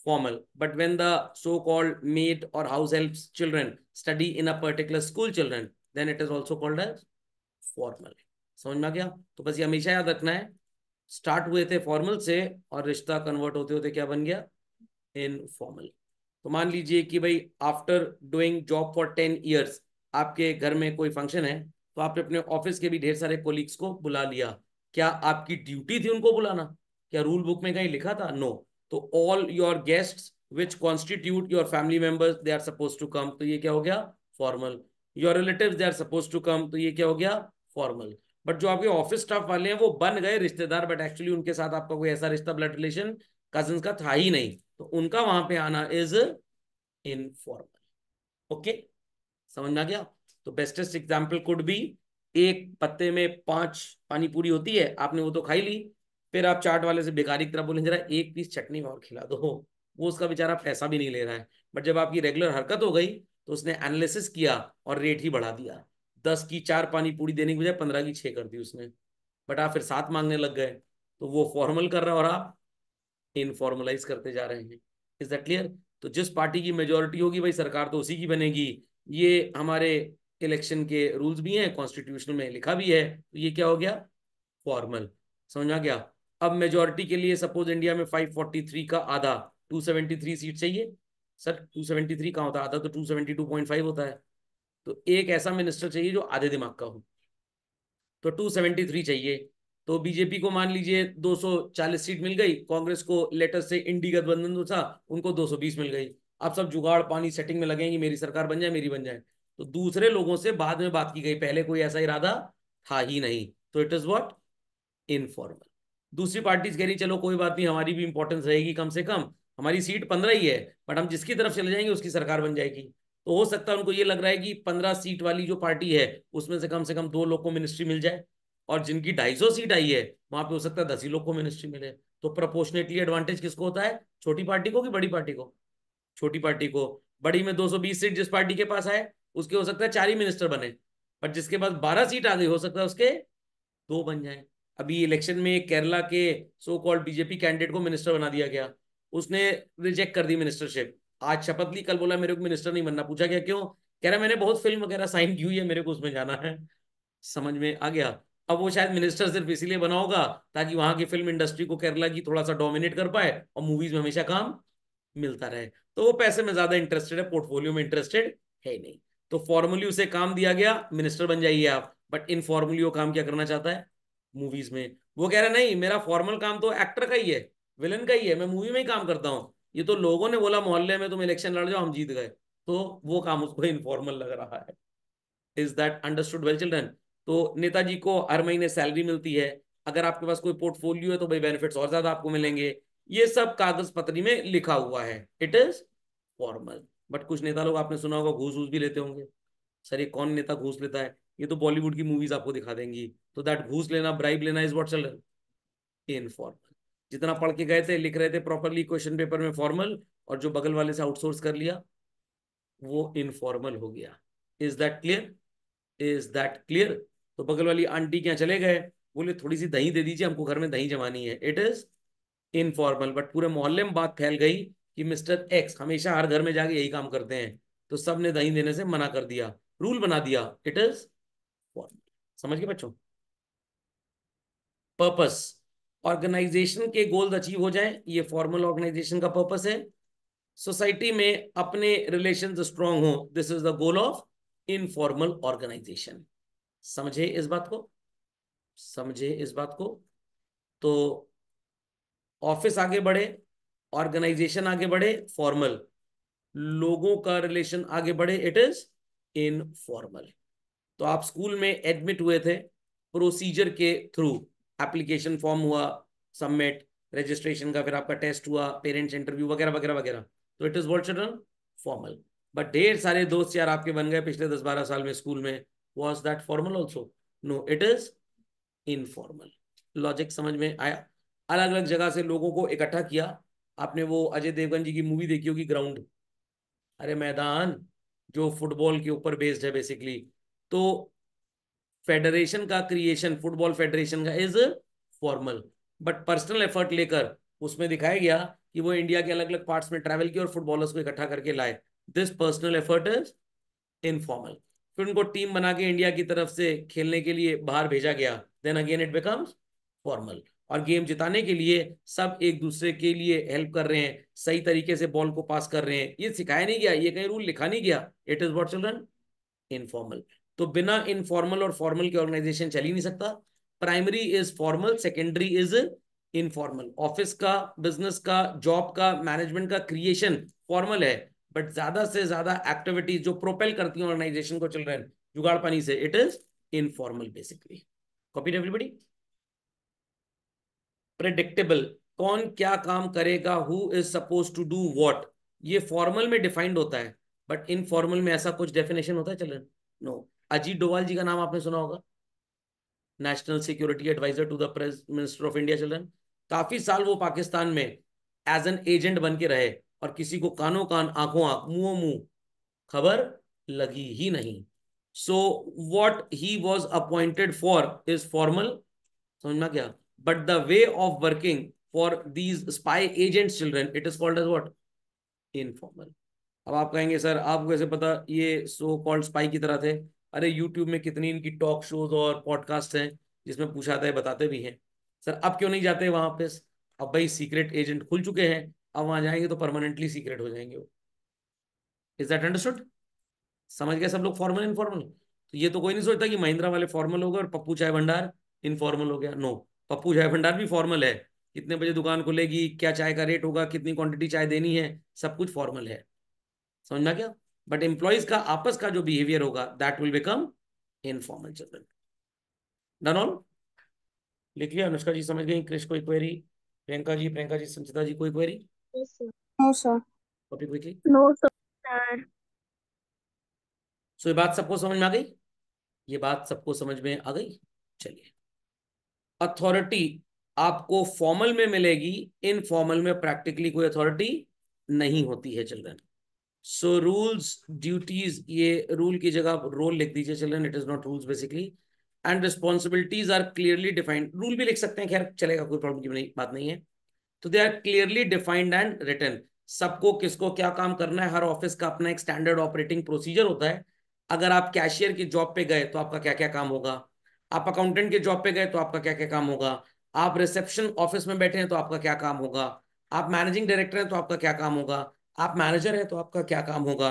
formal but when the so called maid और house help children study in a particular school children, then it is also called as formal समझ में आ गया तो बस ये हमेशा याद रखना है स्टार्ट हुए थे फॉर्मल से और रिश्ता कन्वर्ट होते होते क्या बन गया इन फॉर्मल तो मान लीजिए कि भाई after doing job for ten years आपके घर में कोई फंक्शन है तो आपने अपने ऑफिस के भी ढेर सारे कोलिग्स को बुला लिया क्या आपकी ड्यूटी थी उनको बुलाना क्या रूल बुक में कहीं लिखा था नो तो all your guest which constitute your family members they are suppose to come तो ये क्या हो गया formal your relative they are suppose to come तो ये क्या हो गया फॉर्मल बट जो आपके ऑफिस स्टाफ वाले हैं वो बन गए रिश्तेदार बट एक्चुअली उनके साथ आपका कोई ऐसा रिश्ता ब्लड रिलेशन कजन का था ही नहीं तो उनका वहां पे आना इज इनफॉर्मल ओके समझ में आ गया तो बेस्टेस्ट एग्जाम्पल कुड भी एक पत्ते में पांच पानी पूरी होती है आपने वो तो खाई ली फिर आप चाट वाले से बेकारी की तरह बोले जरा एक पीस चटनी और खिला दो वो उसका बेचारा पैसा भी नहीं ले रहा है बट जब आपकी रेगुलर हरकत हो गई तो उसने एनालिसिस किया और रेट ही बढ़ा दिया दस की चार पानी पूरी देने की बजाय पंद्रह की छह कर दी उसने बट आप फिर सात मांगने लग गए तो वो फॉर्मल कर रहे हैं और आप इनफॉर्मलाइज करते जा रहे हैं इज दैट क्लियर तो जिस पार्टी की मेजोरिटी होगी भाई सरकार तो उसी की बनेगी ये हमारे इलेक्शन के रूल्स भी हैं कॉन्स्टिट्यूशन में लिखा भी है तो ये क्या हो गया फॉर्मल समझा गया अब मेजोरिटी के लिए सपोज इंडिया में 543 का आधा 273 सीट चाहिए सर 273 का होता है आधा तो 272.5 होता है तो एक ऐसा मिनिस्टर चाहिए जो आधे दिमाग का हो तो 273 चाहिए तो बीजेपी को मान लीजिए 240 सीट मिल गई कांग्रेस को लेटेस्ट से इंडी गठबंधन था उनको 220 मिल गई अब सब जुगाड़ पानी सेटिंग में लगेंगे मेरी सरकार बन जाए मेरी बन जाए तो दूसरे लोगों से बाद में बात की गई पहले कोई ऐसा इरादा था ही नहीं तो इट इज वॉट इनफॉर्मल दूसरी पार्टीज कह रही चलो कोई बात नहीं हमारी भी इंपॉर्टेंस रहेगी कम से कम हमारी सीट पंद्रह ही है बट हम जिसकी तरफ चले जाएंगे उसकी सरकार बन जाएगी तो हो सकता है उनको ये लग रहा है कि पंद्रह सीट वाली जो पार्टी है उसमें से कम से कम दो लोग को मिनिस्ट्री मिल जाए और जिनकी ढाई सौ सीट आई है वहां पे हो सकता है दस ही लोग को मिनिस्ट्री मिले तो प्रपोर्शनेटली एडवांटेज किसको होता है छोटी पार्टी को कि बड़ी पार्टी को छोटी पार्टी को बड़ी में दो सीट जिस पार्टी के पास आए उसके हो सकता है चार ही मिनिस्टर बने पर जिसके पास बारह सीट आ गई हो सकता है उसके दो बन जाए अभी इलेक्शन में केरला के सो कॉल्ड बीजेपी कैंडिडेट को मिनिस्टर बना दिया गया उसने रिजेक्ट कर दी मिनिस्टरशिप आज शपथ ली कल बोला मेरे को मिनिस्टर नहीं बनना पूछा गया क्यों कह रहा मैंने बहुत फिल्म वगैरह साइन की हुई है मेरे को उसमें जाना है समझ में आ गया अब वो शायद मिनिस्टर सिर्फ इसीलिए बना होगा ताकि वहां की फिल्म इंडस्ट्री को केरला की थोड़ा सा डोमिनेट कर पाए और मूवीज में हमेशा काम मिलता रहे तो वो पैसे में ज्यादा इंटरेस्टेड है पोर्टफोलियो में इंटरेस्टेड है ही नहीं तो फॉर्मली उसे काम दिया गया मिनिस्टर बन जाइए आप बट फॉर्मली वो काम क्या करना चाहता है मूवीज में वो कह रहा है नहीं मेरा फॉर्मल काम तो एक्टर का ही है विलन का ही है मैं मूवी में ही काम करता हूँ ये तो लोगों ने बोला मोहल्ले में तुम इलेक्शन लड़ जाओ हम जीत गए तो वो काम उसको इनफॉर्मल लग रहा है is that understood well children तो नेताजी को हर महीने सैलरी मिलती है अगर आपके पास कोई पोर्टफोलियो है तो भाई बेनिफिट्स और ज्यादा आपको मिलेंगे ये सब कागज पत्री में लिखा हुआ है इट इज फॉर्मल बट कुछ नेता लोग आपने सुना होगा घूस वूस भी लेते होंगे सर ये कौन नेता घूस लेता है ये तो बॉलीवुड की मूवीज आपको दिखा देंगी तो दैट घूस लेना ब्राइब लेना इज वॉट चल इनफॉर्मल जितना पढ़ के गए थे लिख रहे थे प्रॉपरली क्वेश्चन पेपर में फॉर्मल और जो बगल वाले से आउटसोर्स कर लिया वो इनफॉर्मल हो गया is that clear is that clear तो बगल वाली आंटी क्या चले गए बोले थोड़ी सी दही दे दीजिए हमको घर में दही जमानी है इट इज इनफॉर्मल बट पूरे मोहल्ले में बात फैल गई कि मिस्टर एक्स हमेशा हर घर में जाके यही काम करते हैं तो सब ने दही देने से मना कर दिया रूल बना दिया इट इज समझ गए बच्चों पर्पस ऑर्गेनाइजेशन के गोल्स अचीव हो जाएं ये फॉर्मल ऑर्गेनाइजेशन का पर्पस है सोसाइटी में अपने रिलेशन स्ट्रांग हो this is the goal of informal organisation समझे इस बात को समझे इस बात को तो ऑफिस आगे बढ़े ऑर्गेनाइजेशन आगे बढ़े फॉर्मल लोगों का रिलेशन आगे बढ़े इट इज इनफॉर्मल तो आप स्कूल में एडमिट हुए थे प्रोसीजर के थ्रू एप्लीकेशन फॉर्म हुआ सबमिट रजिस्ट्रेशन का फिर आपका टेस्ट हुआ पेरेंट्स इंटरव्यू वगैरह वगैरह वगैरह तो इट इज वॉट फॉर्मल बट ढेर सारे दोस्त यार आपके बन गए पिछले दस बारह साल में स्कूल में was that formal also no it is informal logic समझ में आया अलग अलग जगह से लोगों को इकट्ठा किया आपने वो अजय देवगन जी की मूवी देखी होगी ग्राउंड अरे मैदान जो फुटबॉल के ऊपर बेस्ड है बेसिकली तो फेडरेशन का क्रिएशन फुटबॉल फेडरेशन का is formal but personal effort लेकर उसमें दिखाया गया कि वो इंडिया के अलग अलग पार्ट्स में ट्रैवल किया और फुटबॉलर्स को इकट्ठा करके लाए this personal effort is informal फिर उनको टीम बना के इंडिया की तरफ से खेलने के लिए बाहर भेजा गया then again it becomes formal और गेम जिताने के लिए सब एक दूसरे के लिए हेल्प कर रहे हैं सही तरीके से बॉल को पास कर रहे हैं ये सिखाया नहीं गया ये कहीं रूल लिखा नहीं गया it is what children informal तो बिना इनफॉर्मल और फॉर्मल के ऑर्गेनाइजेशन चल ही नहीं सकता primary is formal secondary is informal office का बिजनेस का जॉब का मैनेजमेंट का क्रिएशन फॉर्मल है बट ज्यादा से ज्यादा एक्टिविटीज जो प्रोपेल करती है ऑर्गेनाइजेशन को चिल्ड्रेन जुगाड़ पानी से it is informal basically copy everybody predictable कौन क्या काम करेगा who is suppose to do what ये फॉर्मल में डिफाइंड होता है बट इन फॉर्मल में ऐसा कुछ डेफिनेशन होता है चलन नो अजीत डोवाल जी का नाम आपने सुना होगा national security advisor to the press minister of India चलन काफी साल वो पाकिस्तान में एज एन एजेंट बन के रहे और किसी को कानों कान आंखों आंख मुंह मुंह खबर लगी ही नहीं so what he was appointed for is formal समझना क्या But the way of working for these spy agents children, it is called as what? Informal. अब आप कहेंगे सर आपको कैसे पता ये सो कॉल्ड स्पाई की तरह थे अरे यूट्यूब में कितनी इनकी टॉक शोज और पॉडकास्ट हैं जिसमें पूछा था बताते भी हैं सर अब क्यों नहीं जाते वहां पे अब भाई सीक्रेट एजेंट खुल चुके हैं अब वहां जाएंगे तो परमानेंटली सीक्रेट हो जाएंगे वो इज दैट अंडरस्टुड समझ गए सब लोग फॉर्मल इनफॉर्मल तो ये तो कोई नहीं सोचता कि महिंद्रा वाले फॉर्मल हो गए और पप्पू चाय भंडार इनफॉर्मल हो गया नो no. पप्पू चाय भंडार भी फॉर्मल है कितने बजे दुकान खुलेगी क्या चाय का रेट होगा कितनी क्वांटिटी चाय देनी है सब कुछ फॉर्मल है समझना क्या बट एम्प्लॉयज का आपस का जो बिहेवियर होगा that will become informal general done all लिख लिया अनुष्का जी समझ गई क्रिश कोई क्वेरी प्रियंका जी प्रियंका जी संचिता जी कोई क्वेरी सो ये बात सबको समझ में आ गई ये बात सबको समझ में आ गई चलिए अथॉरिटी आपको फॉर्मल में मिलेगी इनफॉर्मल में प्रैक्टिकली कोई अथॉरिटी नहीं होती है चिल्ड्रन सो रूल्स ड्यूटीज ये रूल की जगह आप रोल लिख दीजिए children it is not rules basically and responsibilities are clearly defined rule भी लिख सकते हैं खैर चलेगा कोई प्रॉब्लम की नहीं बात नहीं है तो they are clearly defined and written सबको किसको क्या काम करना है हर ऑफिस का अपना एक स्टैंडर्ड ऑपरेटिंग प्रोसीजर होता है अगर आप कैशियर की जॉब पे गए तो आपका क्या क्या काम होगा आप अकाउंटेंट के जॉब पे गए तो आपका क्या क्या काम होगा आप रिसेप्शन ऑफिस में बैठे हैं तो आपका क्या काम होगा आप मैनेजिंग डायरेक्टर हैं तो आपका क्या काम होगा आप मैनेजर हैं तो आपका क्या काम होगा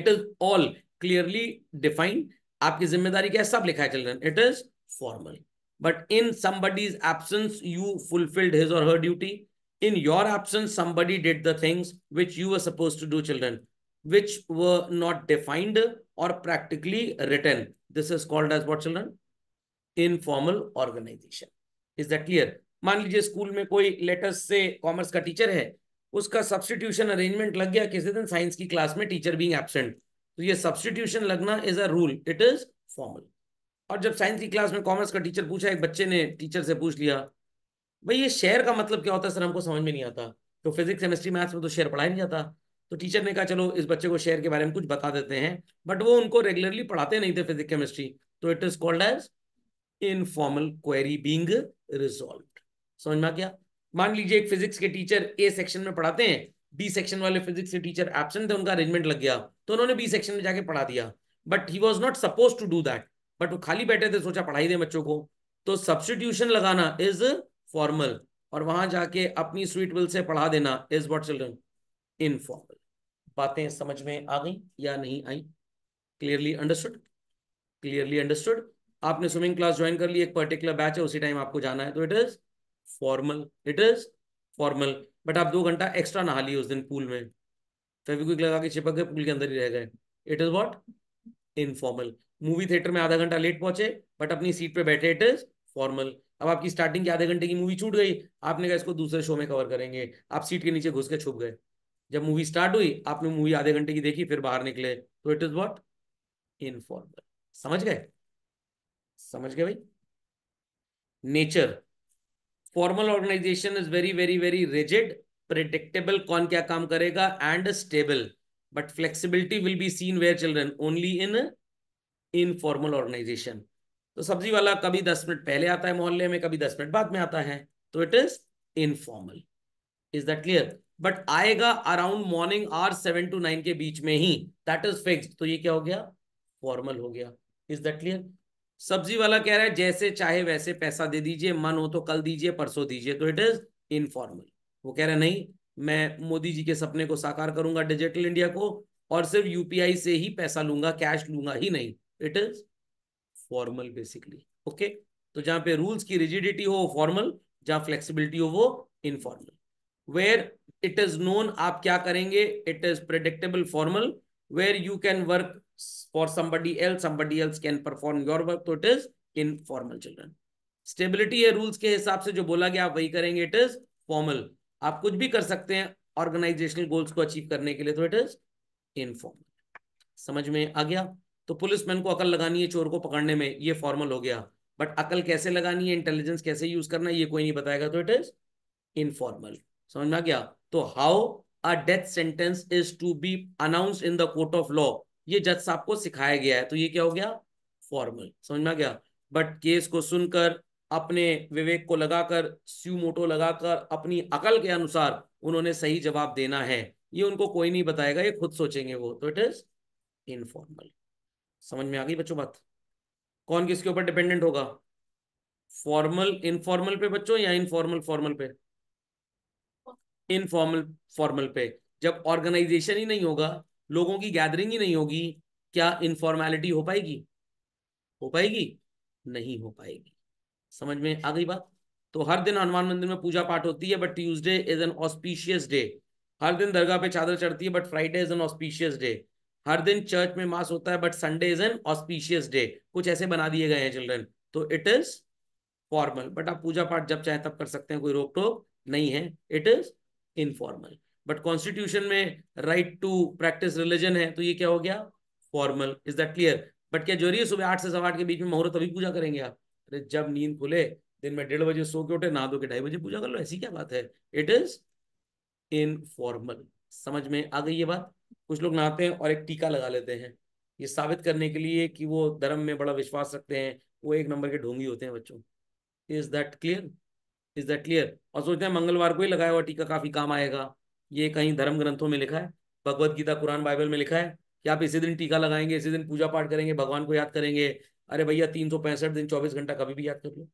it is all clearly defined आपकी जिम्मेदारी क्या है सब लिखा है children it is formal but in somebody's absence you fulfilled his और her duty in your absence somebody did the things which you are suppose to do children which were not defined और practically written this is called as what children informal organisation is that clear मान लीजिए school में कोई letters से commerce का teacher है उसका substitution arrangement लग गया किसी दिन साइंस की क्लास में टीचर बीइंग एबसेंट तो ये सब्सटीट्यूशन लगना is a rule it is formal और जब साइंस की क्लास में कॉमर्स का टीचर पूछा एक बच्चे ने टीचर से पूछ लिया भाई ये शेयर का मतलब क्या होता है सर हमको समझ में नहीं आता तो फिजिक्स केमिस्ट्री मैथ्स में तो शेयर पढ़ाया नहीं जाता तो टीचर ने कहा चलो इस बच्चे को शेयर के बारे में कुछ बता देते हैं बट वो उनको रेगुलरली पढ़ाते नहीं थे फिजिक्स केमिस्ट्री तो it is called as informal query being resolve समझ में आ गया मान लीजिए एक फिजिक्स के टीचर ए सेक्शन में पढ़ाते हैं बी सेक्शन वाले फिजिक्स के टीचर एबसेंट थे उनका अरेंजमेंट लग गया तो उन्होंने बी सेक्शन में जाके पढ़ा दिया but he was not suppose to do that but वो खाली बैठे थे सोचा पढ़ाई दे बच्चों को तो सब्सटीट्यूशन लगाना इज फॉर्मल और वहां जाके अपनी स्वीट विल से पढ़ा देना इज वॉट चिल्ड्रन इनफॉर्मल बातें समझ में आ गई या नहीं आई क्लियरली अंडरस्टुड क्लियरली अंडरस्टुड आपने स्विमिंग क्लास ज्वाइन कर ली एक पर्टिकुलर बैच है उसी टाइम आपको जाना है तो it is formal it is formal but आप दो घंटा एक्स्ट्रा नहा लिए उस दिन पूल में कोई लगा के चिपक गए पूल के अंदर ही रह गए it is what informal movie theatre में आधा घंटा लेट पहुंचे बट अपनी सीट पे बैठे इट इज फॉर्मल अब आपकी स्टार्टिंग की आधे घंटे की मूवी छूट गई आपने कहा इसको दूसरे शो में कवर करेंगे आप सीट के नीचे घुस के छुप गए जब मूवी स्टार्ट हुई आपने मूवी आधे घंटे की देखी फिर बाहर निकले तो इट इज वॉट इनफॉर्मल समझ गए समझ गए भाई nature formal organisation is very very very rigid predictable कौन क्या काम करेगा and stable but flexibility will be seen where children only in informal organisation तो सब्जी वाला कभी दस मिनट पहले आता है मोहल्ले में कभी दस मिनट बाद में आता है तो it is informal is that clear but आएगा around morning or seven to nine के बीच में ही दैट इज फिक्स तो ये क्या हो गया फॉर्मल हो गया इज दैट क्लियर सब्जी वाला कह रहा है जैसे चाहे वैसे पैसा दे दीजिए मन हो तो कल दीजिए परसों दीजिए तो इट इज इनफॉर्मल वो कह रहा है नहीं मैं मोदी जी के सपने को साकार करूंगा डिजिटल इंडिया को और सिर्फ यूपीआई से ही पैसा लूंगा कैश लूंगा ही नहीं it is formal basically okay तो जहां पे रूल्स की रिजिडिटी हो फॉर्मल जहां फ्लेक्सिबिलिटी हो वो informal where it is known आप क्या करेंगे it is predictable formal where you can work for somebody else, somebody else can perform your work, so it is informal children. Stability है rules के हिसाब से जो बोला गया आप वही करेंगे इट इज फॉर्मल आप कुछ भी कर सकते हैं ऑर्गेनाइजेशनल गोल्स को अचीव करने के लिए तो इट इज इनफॉर्मल समझ में आ गया तो पुलिसमैन को अकल लगानी है चोर को पकड़ने में ये फॉर्मल हो गया बट अकल कैसे लगानी है इंटेलिजेंस कैसे यूज करना है ये कोई नहीं बताएगा तो इट इज इनफॉर्मल समझ में आ गया तो how a death sentence is to be announce in the court of law ये जज साहब को सिखाया गया है तो ये क्या हो गया फॉर्मल समझ में गया बट केस को सुनकर अपने विवेक को लगाकर स्यू मोटो लगाकर अपनी अकल के अनुसार उन्होंने सही जवाब देना है ये उनको कोई नहीं बताएगा ये खुद सोचेंगे वो तो इट इज इनफॉर्मल समझ में आ गई बच्चों बात कौन किसके ऊपर डिपेंडेंट होगा फॉर्मल इनफॉर्मल पे बच्चों या इनफॉर्मल फॉर्मल पे इनफॉर्मल फॉर्मल पे जब ऑर्गेनाइजेशन ही नहीं होगा लोगों की गैदरिंग ही नहीं होगी क्या इनफॉर्मैलिटी हो पाएगी हो पाएगी नहीं हो पाएगी समझ में आ गई बात तो हर दिन हनुमान मंदिर में पूजा पाठ होती है but Tuesday is an auspicious day हर दिन दरगाह पे चादर चढ़ती है but Friday is an auspicious day हर दिन चर्च में मास होता है but Sunday is an auspicious day कुछ ऐसे बना दिए गए हैं चिल्ड्रन तो इट इज फॉर्मल बट आप पूजा पाठ जब चाहे तब कर सकते हैं कोई रोक टोक नहीं है it is informal but constitution में राइट टू प्रैक्टिस रिलीजन है तो ये क्या हो गया formal is that clear but क्या जरूरी है सुबह आठ से सवा आठ के बीच में मुहूर्त अभी पूजा करेंगे आप अरे जब नींद खुले दिन में डेढ़ बजे सो के उठे नहा दो के ढाई बजे पूजा कर लो ऐसी क्या बात है इट इज इनफॉर्मल समझ में आ गई ये बात कुछ लोग नहाते हैं और एक टीका लगा लेते हैं ये साबित करने के लिए कि वो धर्म में बड़ा विश्वास रखते हैं वो एक नंबर के ढोंगी होते हैं बच्चों is that clear is that clear और सोचते हैं मंगलवार को ही लगाया हुआ टीका काफी काम आएगा ये कहीं धर्म ग्रंथों में लिखा है भगवत गीता कुरान बाइबल में लिखा है कि आप इसी दिन टीका लगाएंगे इसी दिन पूजा पाठ करेंगे भगवान को याद करेंगे अरे भैया तीन सौ पैंसठ दिन चौबीस घंटा कभी भी याद कर लो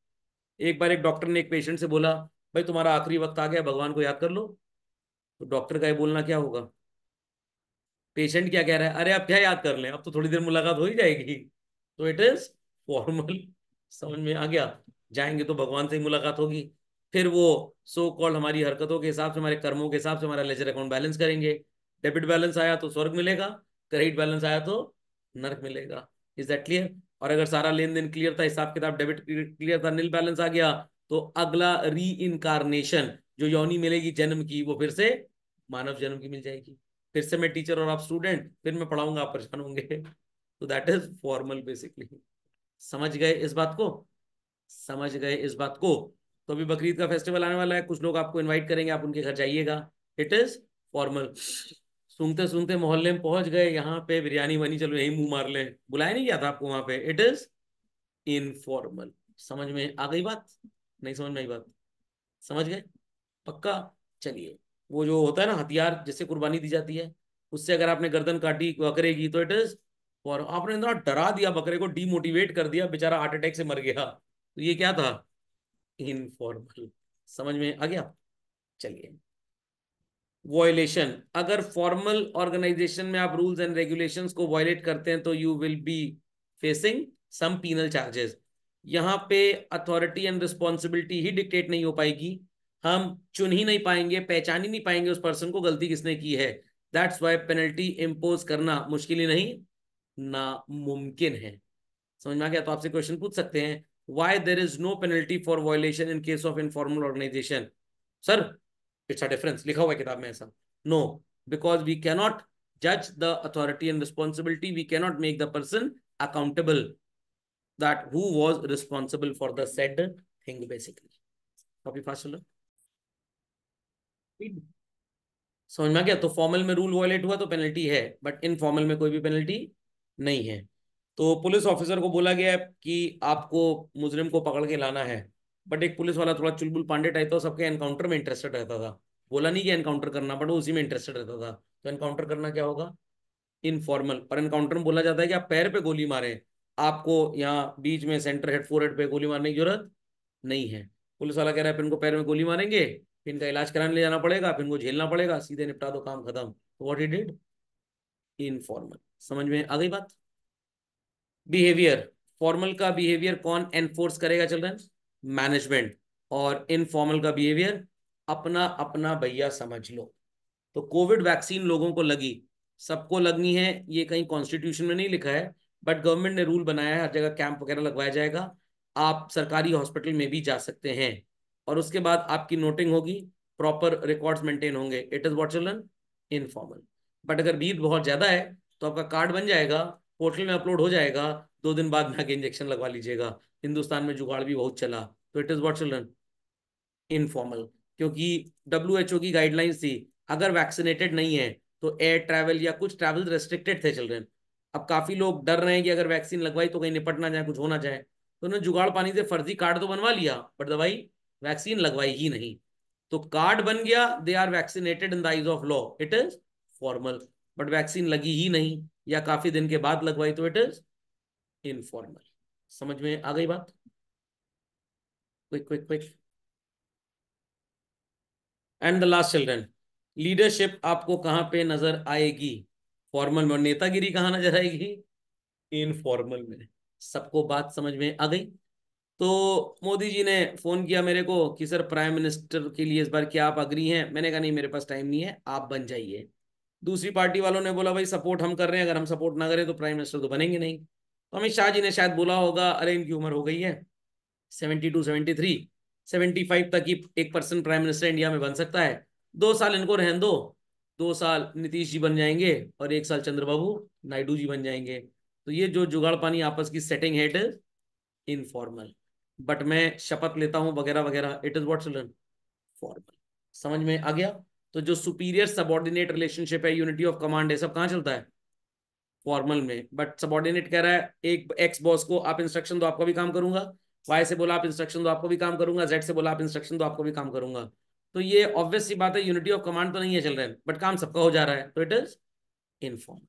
एक बार एक डॉक्टर ने एक पेशेंट से बोला भाई तुम्हारा आखिरी वक्त आ गया भगवान को याद कर लो तो डॉक्टर का ये बोलना क्या होगा पेशेंट क्या कह रहा है अरे आप क्या याद कर लें अब तो थोड़ी देर मुलाकात हो ही जाएगी तो इट इज फॉर्मल समझ में आ गया जाएंगे तो भगवान से ही मुलाकात होगी फिर वो सो so कॉल्ड हमारी हरकतों के हिसाब से हमारे कर्मों के हिसाब से हमारा लेजर अकाउंट बैलेंस करेंगे डेबिट बैलेंस आया तो स्वर्ग मिलेगा क्रेडिट बैलेंस आया तो नर्क मिलेगा इज दैट क्लियर और अगर सारा लेन देन क्लियर था हिसाब किताब डेबिट क्लियर था नील बैलेंस आ गया तो अगला री इनकारनेशन जो योनी मिलेगी जन्म की वो फिर से मानव जन्म की मिल जाएगी फिर से मैं टीचर और आप स्टूडेंट फिर मैं पढ़ाऊंगा आप परेशान होंगे तो दैट इज फॉर्मल बेसिकली समझ गए इस बात को समझ गए इस बात को तो अभी बकरीद का फेस्टिवल आने वाला है कुछ लोग आपको इनवाइट करेंगे आप उनके घर जाइएगा इट इज फॉर्मल सुनते सुनते मोहल्ले में पहुंच गए यहाँ पे बिरयानी बनी चलो यही मुंह मार ले बुलाया नहीं गया था आपको वहां पे इट इज इनफॉर्मल समझ में आ गई बात नहीं समझ में आई बात समझ गए पक्का चलिए वो जो होता है ना हथियार जिससे कुर्बानी दी जाती है उससे अगर आपने गर्दन काटी बकरे की तो इट इज और आपने इतना डरा दिया बकरे को डीमोटिवेट कर दिया बेचारा हार्ट अटैक से मर गया तो ये क्या था इनफॉर्मल समझ में आ गया चलिए वॉयलेशन अगर फॉर्मल ऑर्गेनाइजेशन में आप रूल्स एंड रेगुलेशंस को वॉयलेट करते हैं तो you will be facing some penal charges यहाँ पे अथॉरिटी एंड रिस्पॉन्सिबिलिटी ही डिक्टेट नहीं हो पाएगी हम चुन ही नहीं पाएंगे पहचान ही नहीं पाएंगे उस पर्सन को गलती किसने की है दैट्स वाई पेनल्टी इम्पोज करना मुश्किल ही नहीं नामुमकिन है समझ में आ गया तो आपसे क्वेश्चन पूछ सकते हैं why there is no penalty for violation in case of informal organization sir it's a difference likha hua hai kitab mein aisa no because we cannot judge the authority and responsibility we cannot make the person accountable that who was responsible for the said thing basically copy fast chalo समझ में आ गया तो formal में rule violet हुआ तो penalty है but informal में कोई भी पेनल्टी नहीं है तो पुलिस ऑफिसर को बोला गया कि आपको मुजरिम को पकड़ के लाना है बट एक पुलिस वाला थोड़ा चुलबुल पांडे टाइप था सबके एनकाउंटर में इंटरेस्टेड रहता था बोला नहीं कि एनकाउंटर करना बट वो उसी में इंटरेस्टेड रहता था तो एनकाउंटर करना क्या होगा इनफॉर्मल पर एनकाउंटर में बोला जाता है कि आप पैर पे गोली मारें आपको यहाँ बीच में सेंटर हेड फोर हेड पे गोली मारने की जरूरत नहीं है पुलिस वाला कह रहा है फिर इनको पैर में गोली मारेंगे फिर इनका इलाज कराने ले जाना पड़ेगा फिर इनको झेलना पड़ेगा सीधे निपटा दो काम खत्म तो वॉट इट डिड इनफॉर्मल समझ में आ गई बात बिहेवियर फॉर्मल का बिहेवियर कौन एनफोर्स करेगा चिल्ड्रन मैनेजमेंट और इनफॉर्मल का बिहेवियर अपना अपना भैया समझ लो तो कोविड वैक्सीन लोगों को लगी सबको लगनी है ये कहीं कॉन्स्टिट्यूशन में नहीं लिखा है बट गवर्नमेंट ने रूल बनाया है हर जगह कैंप वगैरह लगवाया जाएगा आप सरकारी हॉस्पिटल में भी जा सकते हैं और उसके बाद आपकी नोटिंग होगी प्रॉपर रिकॉर्ड्स मेंटेन होंगे it is what children informal but अगर भीड़ बहुत ज्यादा है तो आपका कार्ड बन जाएगा पोर्टल में अपलोड हो जाएगा दो दिन बाद में आके इंजेक्शन लगवा लीजिएगा हिंदुस्तान में जुगाड़ भी बहुत चला तो it is what children informal क्योंकि डब्ल्यू की गाइडलाइंस थी अगर वैक्सीनेटेड नहीं है तो एयर ट्रैवल या कुछ ट्रैवल रेस्ट्रिक्टेड थे चिल्ड्रेन अब काफी लोग डर रहे हैं कि अगर वैक्सीन लगवाई तो कहीं निपटना जाए कुछ होना चाहे तो उन्होंने जुगाड़ पानी से फर्जी कार्ड तो बनवा लिया बट दवाई वैक्सीन लगवाई ही नहीं तो कार्ड बन गया they are vaccinated in the eyes of law it is formal but vaccine लगी ही नहीं या काफी दिन के बाद लगवाई तो इट इज इनफॉर्मल समझ में आ गई बात quick quick quick and the last children leadership आपको कहां पे नजर आएगी फॉर्मल में नेतागिरी कहाँ नजर आएगी इनफॉर्मल में सबको बात समझ में आ गई तो मोदी जी ने फोन किया मेरे को कि सर प्राइम मिनिस्टर के लिए इस बार क्या आप अग्री हैं मैंने कहा नहीं मेरे पास टाइम नहीं है आप बन जाइए दूसरी पार्टी वालों ने बोला भाई सपोर्ट हम कर रहे हैं अगर हम सपोर्ट ना करें तो प्राइम मिनिस्टर तो बनेंगे नहीं तो अमित शाह जी ने शायद बोला होगा अरे इनकी उम्र हो गई है seventy two seventy three seventy five तक ही एक पर्सन प्राइम मिनिस्टर इंडिया में बन सकता है दो साल इनको रहन दो दो साल नीतीश जी बन जाएंगे और एक साल चंद्रबाबू नायडू जी बन जाएंगे तो ये जो जुगाड़ पानी आपस की सेटिंग है इट इज इनफॉर्मल बट मैं शपथ लेता हूँ वगैरह वगैरह it is what learn formal समझ में आ गया तो जो सुपीरियर सबॉर्डिनेट रिलेशनशिप है यूनिटी ऑफ कमांड है सब कहाँ चलता है फॉर्मल में बट सबॉर्डिनेट कह रहा है एक एक्स बॉस को आप इंस्ट्रक्शन दो आपको भी काम करूंगा वाई से बोला आप इंस्ट्रक्शन दो आपको भी काम करूंगा जेड से बोला आप इंस्ट्रक्शन दो आपको भी काम करूंगा तो ये ऑब्वियस सी बात है यूनिटी ऑफ कमांड तो नहीं है चल रहा है बट काम सबका हो जा रहा है तो it is inform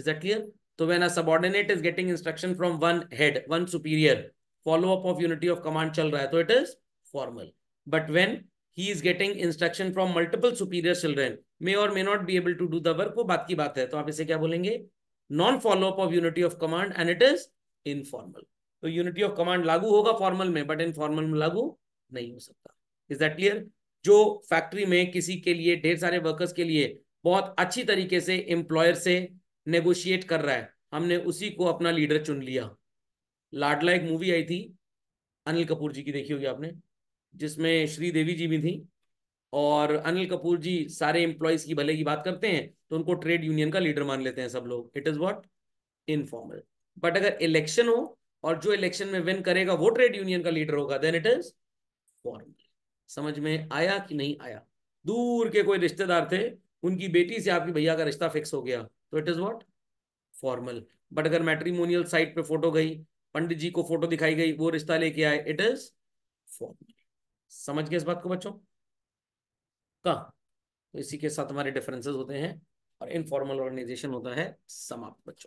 is that clear तो when a subordinate is getting instruction from one head one superior follow up of unity of command चल रहा है तो it is formal but when he is getting instruction from multiple superior children may और may not be able to do the work वो बात की बात है तो आप इसे क्या बोलेंगे non follow up of unity of command and it is informal तो यूनिटी ऑफ कमांड लागू होगा फॉर्मल में बट इनफॉर्मल में लागू नहीं हो सकता इज दैट क्लियर जो फैक्ट्री में किसी के लिए ढेर सारे वर्कर्स के लिए बहुत अच्छी तरीके से एम्प्लॉयर से नेगोशिएट कर रहा है हमने उसी को अपना लीडर चुन लिया लाडला एक मूवी आई थी अनिल कपूर जी की देखी होगी आपने जिसमें श्रीदेवी जी भी थी और अनिल कपूर जी सारे एम्प्लॉयज की भले की बात करते हैं तो उनको ट्रेड यूनियन का लीडर मान लेते हैं सब लोग it is what informal but अगर इलेक्शन हो और जो इलेक्शन में विन करेगा वो ट्रेड यूनियन का लीडर होगा देन इट इज फॉर्मल समझ में आया कि नहीं आया दूर के कोई रिश्तेदार थे उनकी बेटी से आपकी भैया का रिश्ता फिक्स हो गया तो it is what formal but अगर मैट्रीमोनियल साइट पे फोटो गई पंडित जी को फोटो दिखाई गई वो रिश्ता लेके आए इट इज फॉर्मल समझ गए इस बात को बच्चों का तो इसी के साथ हमारे डिफरेंसेस होते हैं और इनफॉर्मल ऑर्गेनाइजेशन होता है समाप्त बच्चों